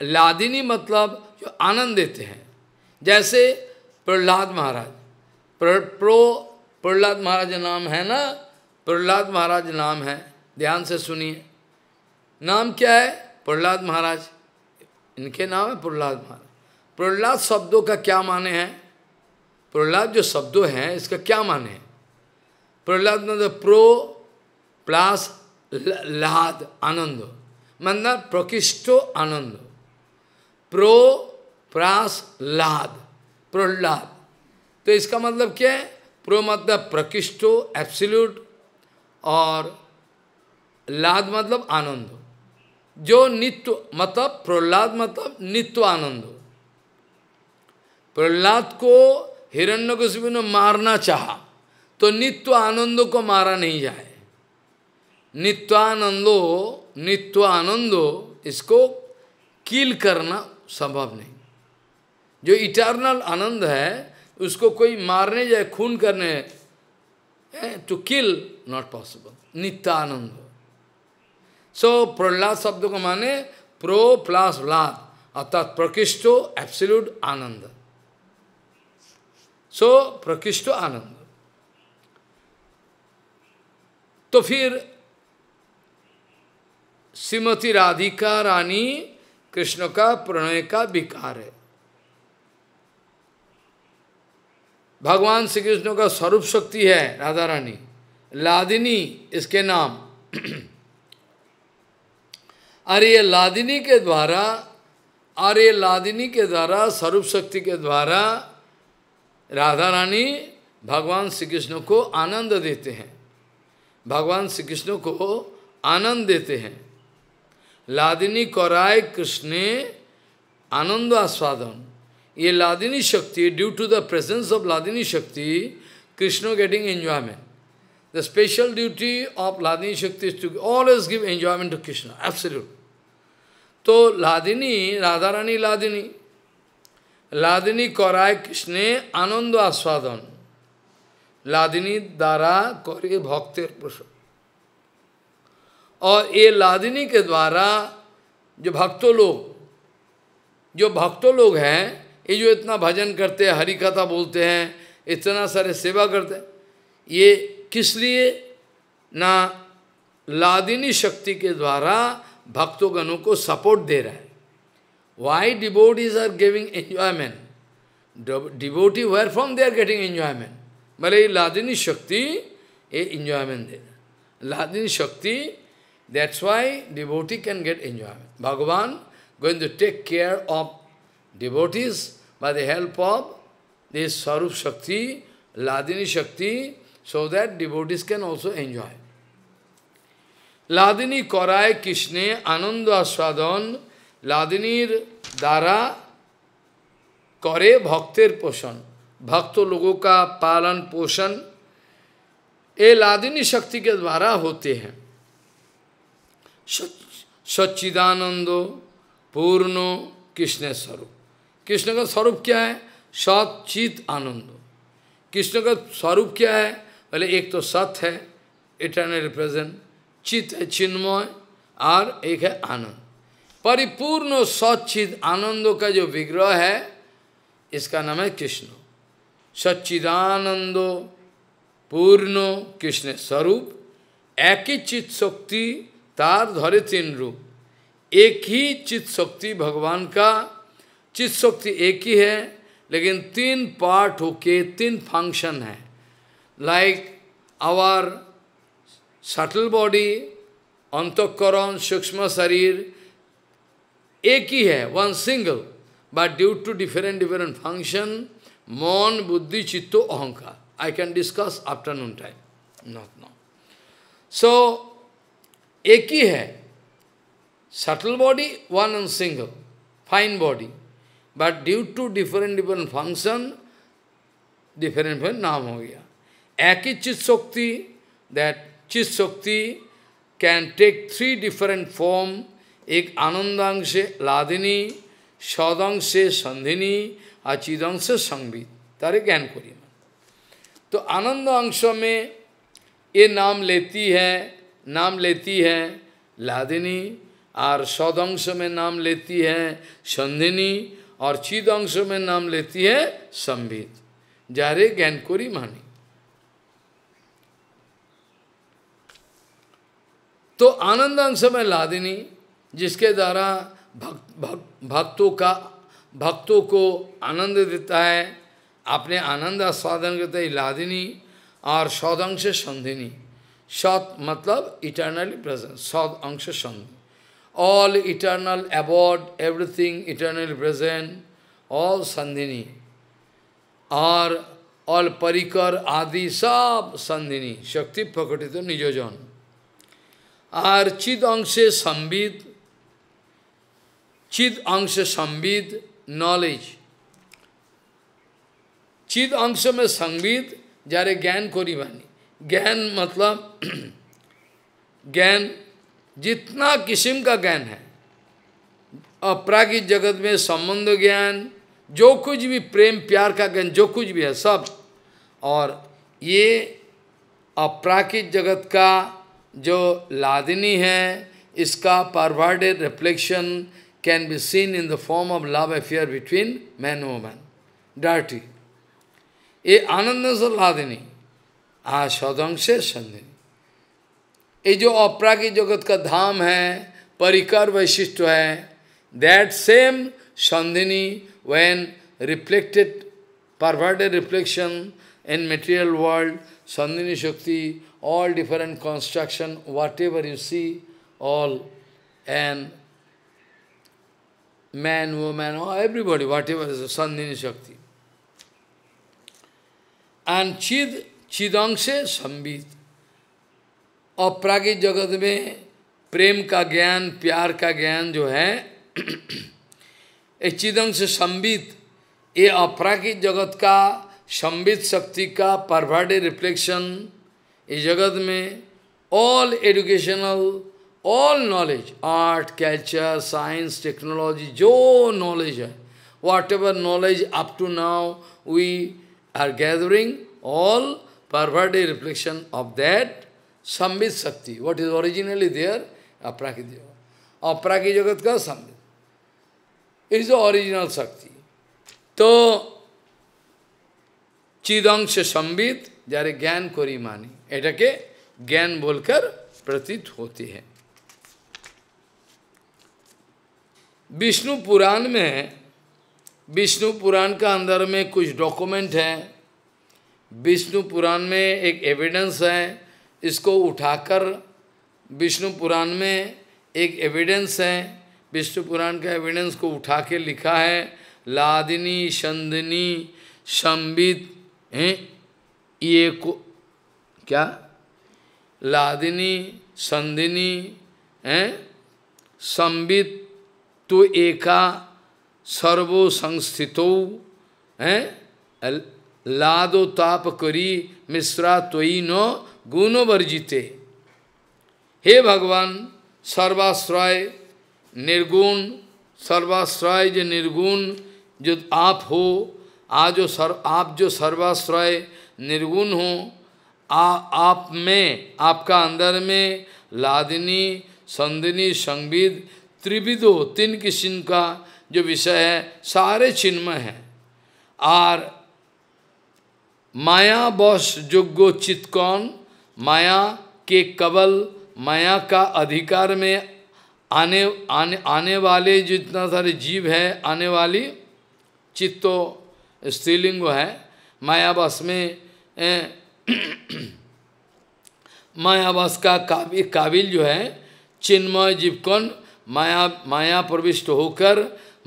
लादिनी मतलब जो आनंद देते हैं जैसे प्रहलाद महाराज प्र, प्रो प्रहलाद महाराज नाम है ना प्रहलाद महाराज नाम है ध्यान से सुनिए नाम क्या है प्रहलाद महाराज इनके नाम है प्रहलाद महाराज प्रहलाद शब्दों का क्या माने हैं प्रहलाद जो शब्दों हैं इसका क्या माने हैं प्रहलाद मतलब प्रो प्लस लाद आनंद मतलब प्रकृष्टो आनंद प्रो प्रास लाद प्रहलाद तो इसका मतलब क्या है प्रो मतलब प्रकृष्टो एप्सल्यूट और लाद मतलब आनंद जो नित्य मतलब प्रहलाद मतलब नित्य आनंद प्रहलाद को हिरण्य ने मारना चाहा तो नित्य आनंद को मारा नहीं जाए नित्यानंदो नित्यानंदो इसको किल करना संभव नहीं जो इटर्नल आनंद है उसको कोई मारने जाए खून करने टू किल नॉट पॉसिबल नित्य आनंद सो so, प्रहलाद शब्द को माने प्रो प्लस व्लाद अर्थात प्रकृष्टो एप्सिल्यूट आनंद सो so, प्रकृष्टो आनंद तो फिर श्रीमती राधिका रानी कृष्ण का प्रणय का विकार है भगवान श्री कृष्ण का स्वरूप शक्ति है राधा रानी लादिनी इसके नाम और ये लादिनी के द्वारा और ये लादिनी के द्वारा स्वरूप शक्ति के द्वारा राधा रानी भगवान श्री कृष्ण को आनंद देते हैं भगवान श्री कृष्ण को आनंद देते हैं लादिनी कराए कृष्णे आनंद आस्वादन ये लादिनी शक्ति due to the presence of hladini shakti Krishna getting enjoyment the special duty of hladini shakti is to always give enjoyment to Krishna absolute तो लादिनी राधा रानी लादिनी लादिनी कराय कृष्णे आनंद आस्वादन लादिनी दारा करे भक्त प्रसाद और ये लादिनी के द्वारा जो भक्तों लोग जो भक्तों लोग हैं ये जो इतना भजन करते हैं हरी कथा बोलते हैं इतना सारे सेवा करते हैं ये किस लिए ना लादिनी शक्ति के द्वारा भक्तोगणों को सपोर्ट दे रहा है why devotees are giving enjoyment डिबोटी where from they are getting enjoyment भले ये लादिनी शक्ति ये इन्जॉयमेंट दे रहा लादिनी शक्ति That's why devotee can get enjoyment. Bhagavan going to take care of devotees by the help of this Sarup Shakti, Ladini Shakti, so that devotees can also enjoy. Ladini Korai Kishne Ananda Swadon Ladinir Dara Kore Bhaktir Poshan Bhakto Logoka Palan Poshan ये लादिनी शक्ति के द्वारा होते हैं सच्चिदानंद पूर्ण कृष्ण स्वरूप कृष्ण का स्वरूप क्या है सचित आनंद कृष्ण का स्वरूप क्या है पहले एक तो सत है इटर्नल रिप्रेजेंट चित है चिन्मय और एक है आनंद परिपूर्ण सचिद आनंद का जो विग्रह है इसका नाम है कृष्ण सच्चिदानंदो पूर्ण कृष्ण स्वरूप एक ही चित शक्ति तार धरे तीन रूप एक ही चित शक्ति भगवान का चित शक्ति एक ही है लेकिन तीन पार्ट होके तीन फंक्शन है लाइक आवर सटल बॉडी अंतकरण सूक्ष्म शरीर एक ही है one single but due to different different function मौन बुद्धि चित्तो अहंकार I can discuss afternoon time not no so एक ही है subtle body one and single fine body but due to different different function different different नाम हो गया एक ही चित शक्ति दैट चित्त शक्ति can take three different form एक आनंदांश लादिनी सदंशे संधिनी और चिदंश संगीत तारे ज्ञान करी तो आनंद अंश में ये नाम लेती है नाम लेती है लादिनी और सदंश में नाम लेती है संधिनी और अंश में नाम लेती है संभित जारे ज्ञानकोरी मानी तो आनंद अंश में लादिनी जिसके द्वारा भक्त भक, भक्तों का भक्तों को आनंद देता है अपने आनंद आस्वादन करते लादिनी और सौदंश संधिनी Sat matlab eternally present. Sat Angsha All eternal abode, everything eternally present, all Sandhini. Or all Parikar, Adi, Sab Sandhini. Shakti Prakatita Nijojan. Or Chid Angsha Sambid. Chid Angsha Sambid, knowledge. Chid Angsha me Sambid, jare Gyan Koribani. ज्ञान मतलब ज्ञान जितना किस्म का ज्ञान है अपरागिक जगत में संबंध ज्ञान जो कुछ भी प्रेम प्यार का ज्ञान जो कुछ भी है सब और ये अपराकृत जगत का जो लादिनी है इसका perverted reflection can be seen in the form of love affair between man woman dirty ये आनंद से लादिनी आ सदंश संदिन ये जो अपरागी जगत का धाम है परिकर वैशिष्ट है दैट सेम संधिनी when reflected perverted reflection in material world संदिनी शक्ति all different construction whatever you see all and man वो वुमैन एवरीबॉडी व्हाट एवर संधिनी शक्ति एंड चिद चिदंश संबित अपरागिक जगत में प्रेम का ज्ञान प्यार का ज्ञान जो है एक चिदंश संबित ये अपरागिक जगत का संबित शक्ति का परभाडे रिफ्लेक्शन इस जगत में all educational all knowledge art culture science technology जो नॉलेज है ever knowledge up to now we are gathering all perverted reflection of that Sambit Shakti. What is originally there? Aprakit Jagat. Aprakit Jagat ka Sambit. Is the original Shakti. So, चिदंश संबित जारे ज्ञान करी मानी एटाके Gyan Bolkar Pratit Hoti hai. Vishnu पुराण में विष्णु पुराण का अंदर में कुछ डॉक्यूमेंट हैं विष्णु पुराण में एक एविडेंस है इसको उठाकर विष्णु पुराण में एक एविडेंस है विष्णु पुराण का एविडेंस को उठा के लिखा है लादिनी संदिनी संबित हैं ये को क्या लादिनी संदिनी हैं संबित तो एका सर्वो संस्थितो हैं लादो ताप करी मिश्रा तोई नो गुणो वर्जिते हे भगवान सर्वाश्रय निर्गुण सर्वाश्रय जो निर्गुण जो आप हो आ जो सर आप जो सर्वाश्रय निर्गुण हो आ आप में आपका अंदर में लादिनी संदिनी संविद त्रिविदो तीन किस्म का जो विषय है सारे चिन्मय हैं और माया बॉस योग्यो चित्कौन माया के कबल माया का अधिकार में आने आने आने वाले जितना सारे जीव है आने वाली चित्तो स्त्रीलिंग है मायावास में मायावास का काबिल काबिल जो है चिन्मय जीवकोण माया माया प्रविष्ट होकर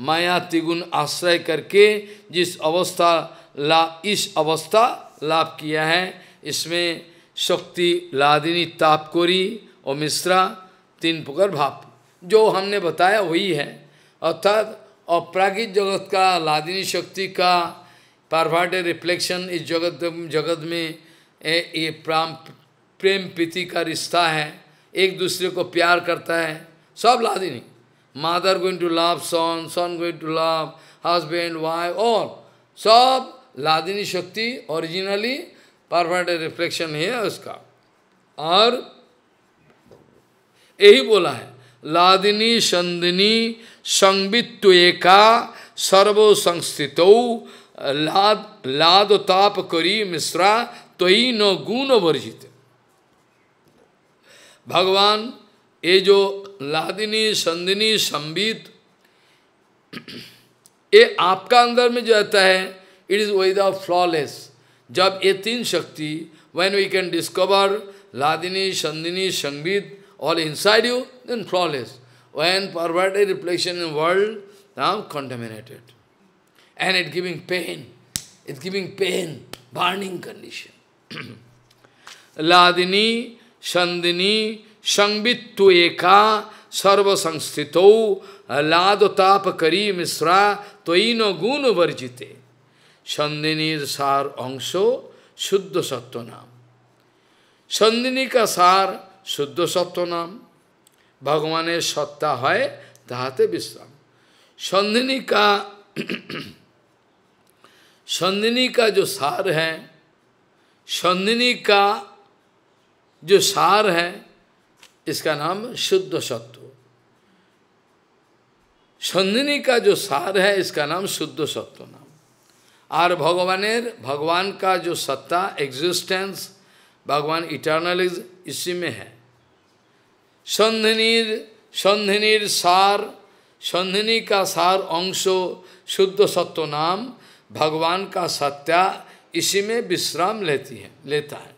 माया तिगुण आश्रय करके जिस अवस्था लाभ इस अवस्था लाभ किया है इसमें शक्ति लादिनी तापकोरी और मिश्रा तीन प्रकार भाप जो हमने बताया वही है अर्थात अपरागित जगत का लादिनी शक्ति का पारभाटे रिफ्लेक्शन इस जगत जगत में ए, ये प्राम प्रेम प्रीति का रिश्ता है एक दूसरे को प्यार करता है सब लादिनी mother going to love son son going to love husband wife और सब लादिनी शक्ति ओरिजिनली परफेक्ट रिफ्लेक्शन है उसका और यही बोला है लादिनी संदिनी संवित्व एका सर्व संस्थित लाद लाद ताप करी मिश्रा ही न गुण वर्जित भगवान ये जो लादिनी संदिनी संबित ये आपका अंदर में जो रहता है It is without flawless. Jab etin shakti, when we can discover Ladini, Shandini, Shangvid, all inside you, then flawless. When perverted reflection in world, now contaminated. And it giving pain. It's giving pain, burning condition. Ladini, Shandini, Shangvit tu eka, sarva संस्थित लाद ताप करी मिश्रा तो इन गुण वर्जिते संदिनीर सार अंश शुद्ध सत्व नाम सन्दिनी का सार शुद्ध सत्व नाम भगवान सत्ता है धाते विश्राम संदिनी का संदिनी का जो सार है संदिनी का जो सार है इसका नाम शुद्ध सत्व संदिनी का जो सार है इसका नाम शुद्ध सत्व नाम और भगवान भगवान का जो सत्ता एग्जिस्टेंस भगवान इटर्नल इसी में है संधिनीर संधिनीर सार संधिनी का सार अंशो शुद्ध सत्व नाम भगवान का सत्या इसी में विश्राम लेती है लेता है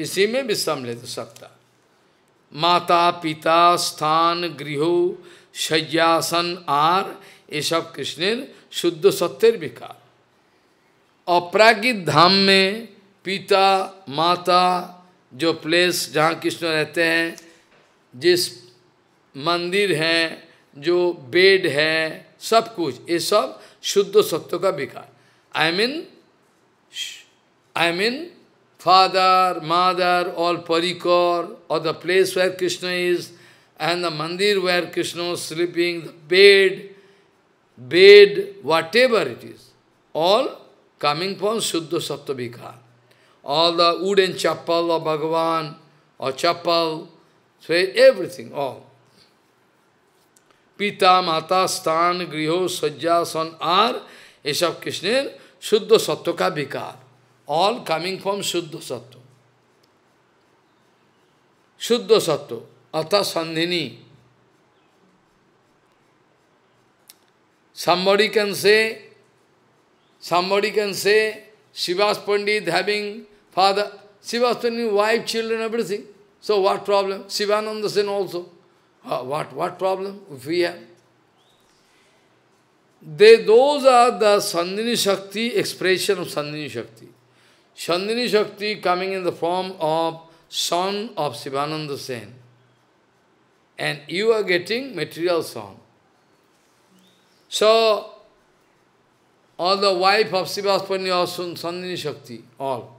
इसी में विश्राम लेते सत्ता माता पिता स्थान गृह शय्यासन आर ये सब कृष्ण शुद्ध सत्य विकार अपरागित धाम में पिता माता जो प्लेस जहाँ कृष्ण रहते हैं जिस मंदिर है जो बेड है सब कुछ ये सब शुद्ध सत्व का विकार I mean I mean father mother all परिकर और the place where Krishna is and the mandir where Krishna sleeping the bed bed, whatever it is, all coming from Suddha Sattavika. All the wooden chapal of Bhagavan or chapal, so everything, all. Pita, Mata, Stan, Griho, Sajja, San, Ar, Esab Krishna, Suddha Sattva Vikar. All coming from Suddha Sattva. Suddha Sattva, Ata Sandhini. Somebody can say, somebody can say, Shivas Pandit having father, Shivas Pandit, wife, children, everything. So what problem? Sivananda Sen also. Uh, what, what problem if we have? They, those are the Sandini Shakti, expression of Sandini Shakti. Sandini Shakti coming in the form of son of Sivananda Sen. And you are getting material son. So, all the wife of Sivaspani or Sandini Shakti, all.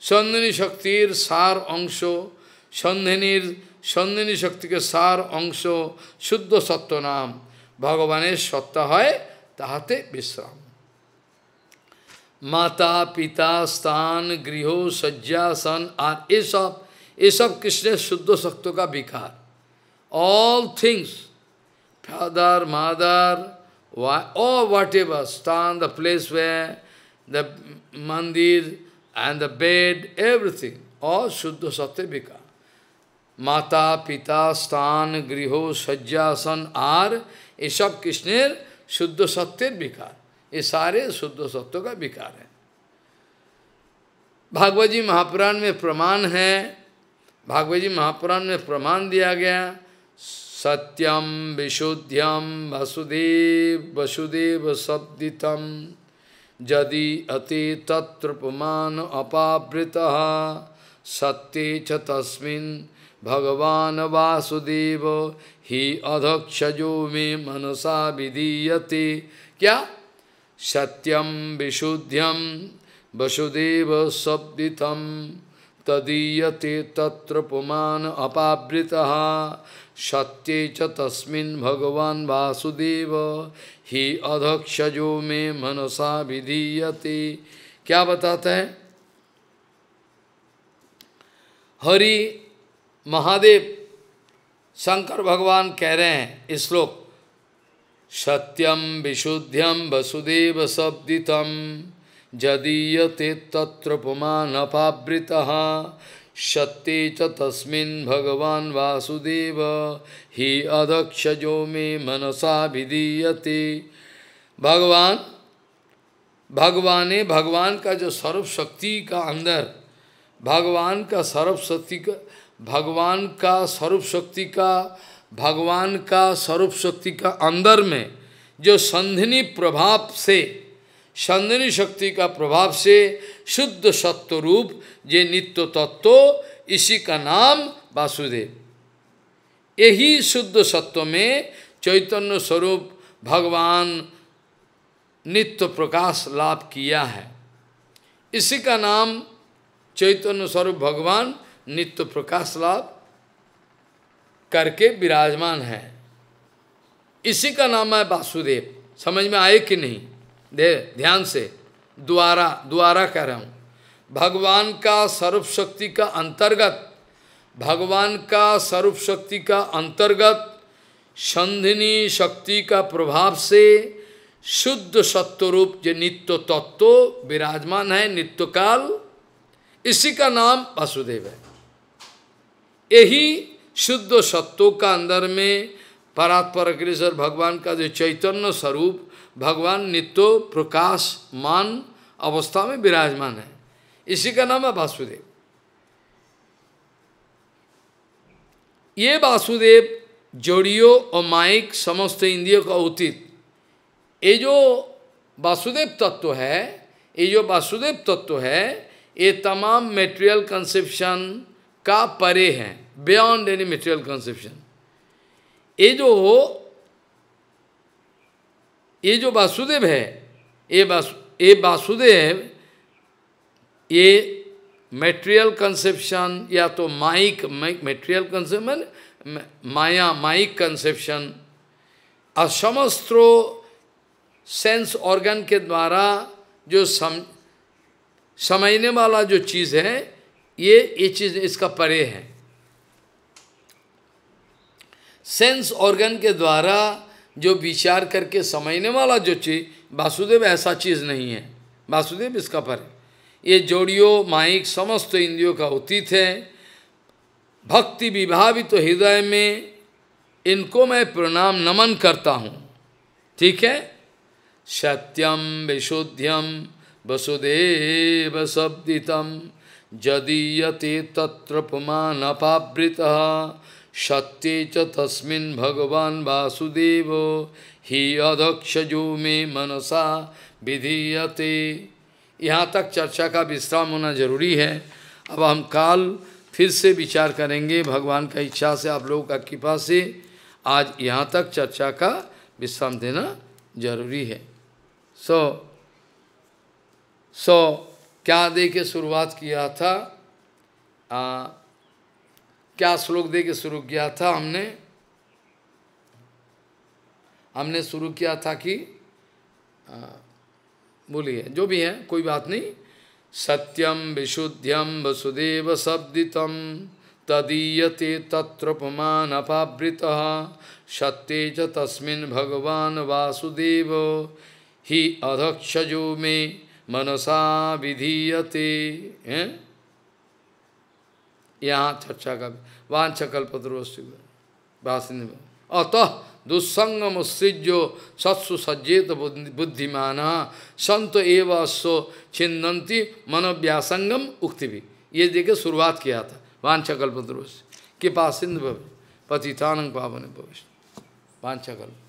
Sandini Shaktir Sar Angsho, Sandhinir, Sandini Shaktike Sar Angsho, Shuddha Satyanam, Bhagavanesh Satta Hai, Tahate Visram. Mata, Pita, स्थान Griho, सज्जा सन are ये सब ये सब कृष्ण शुद्ध All things, father, mother, or whatever, stand, the place where, the mandir, and the bed, everything, all Shuddha Satyabhika. Mata, Pita, Stan, Griho, Sajjasan, are ये सब किसने शुद्ध सत्य विकार ये सारे शुद्ध सत्यों का विकार है भागवत जी महापुराण में प्रमाण है भागवत जी सत्यम विशुद्यम वसुदेव वसुदेव सदित यदि अति तत्पमान अपावृत सत्य च तस्मिन् भगवान वासुदेव ही अधक्षजो मे मनसा विधीये क्या सत्यम विशुद्यम वसुदेव सदित तदीयते तत्र पुमान अपावृत सत्ये च तस्मिन् भगवान् वासुदेव ही जो मे मनसा विधीयते क्या बताते हैं हरि महादेव शंकर भगवान कह रहे हैं श्लोक सत्यम विशुद्ध्यम वसुदेव शब्दितम जदीयते तत्र पुमान अपावृत शक्ति तस्म भगवान भगवान् वासुदेव हि जो मे मनसा विधीयते भगवान भगवान भगवान का जो सर्व शक्ति का अंदर भगवान का सर्व शक्ति का भगवान का स्वरूप शक्ति का भगवान का स्वरूप शक्ति का अंदर में जो संधिनी प्रभाव से संधिनी शक्ति का प्रभाव से शुद्ध सत्व रूप ये नित्य तत्व इसी का नाम वासुदेव यही शुद्ध सत्व में चैतन्य स्वरूप भगवान नित्य प्रकाश लाभ किया है इसी का नाम चैतन्य स्वरूप भगवान नित्य प्रकाश लाभ करके विराजमान है इसी का नाम है वासुदेव समझ में आए कि नहीं दे ध्यान से द्वारा द्वारा कह रहा हूँ भगवान का शक्ति का अंतर्गत भगवान का शक्ति का अंतर्गत संधिनी शक्ति का प्रभाव से शुद्ध सत्वरूप जो नित्य तत्व विराजमान है नित्यकाल इसी का नाम वासुदेव है यही शुद्ध सत्वों का अंदर में परात्पर अग्रेसर भगवान का जो चैतन्य स्वरूप भगवान नित्य प्रकाश मान अवस्था में विराजमान है इसी का नाम है वासुदेव ये वासुदेव जोड़ियो और माइक समस्त इंद्रियों का उतित ये जो वासुदेव तत्व है ये जो वासुदेव तत्व है ये तमाम मेटेरियल कंसेप्शन का परे हैं बियॉन्ड एनी मेटेरियल कंसेप्शन ये जो ये जो वासुदेव है ये वासु ये वासुदेव ये मेटेरियल कंसेप्शन या तो माइक मेटेरियल कंसेप्शन माया माइक कंसेप्शन असमस्त्रो सेंस ऑर्गन के द्वारा जो सम समझने वाला जो चीज़ है ये ये चीज़ इसका परे है सेंस ऑर्गन के द्वारा जो विचार करके समझने वाला जो चीज वासुदेव ऐसा चीज नहीं है वासुदेव इसका पर ये जोड़ियों माइक समस्त इंद्रियों का अतीत है भक्ति विभावित तो हृदय में इनको मैं प्रणाम नमन करता हूँ ठीक है सत्यम विशुद्ध्यम वसुदेव शब्दितम जदीयते तत्र पुमान अपावृत सत्य च भगवान वासुदेव ही अधक्ष जो मे मनसा विधीयते यहाँ तक चर्चा का विश्राम होना जरूरी है अब हम काल फिर से विचार करेंगे भगवान का इच्छा से आप लोगों का कृपा से आज यहाँ तक चर्चा का विश्राम देना जरूरी है सो so, सो so, क्या देखे शुरुआत किया था आ, क्या श्लोक दे के शुरू किया था हमने हमने शुरू किया था कि बोलिए जो भी है कोई बात नहीं सत्यम विशुद्ध्यम वसुदेव शब्दितम तदीयते तत्रपमान अपावृत सत्य च तस्मिन् भगवान वासुदेव ही अधक्षजो में मनसा विधीयते हैं यहाँ चर्चा का वांछ वासी अतः दुस्संगम सृज्यो सत्सु सज्जेत बुद्धिमान संत एव अश्व छिन्दंती मनोव्यासंगम उक्ति भी ये देखे शुरुआत किया था वांछा कल्पद्रोस्त कृपा सिंधु भविष्य पतितानंग पावन भविष्य वांछा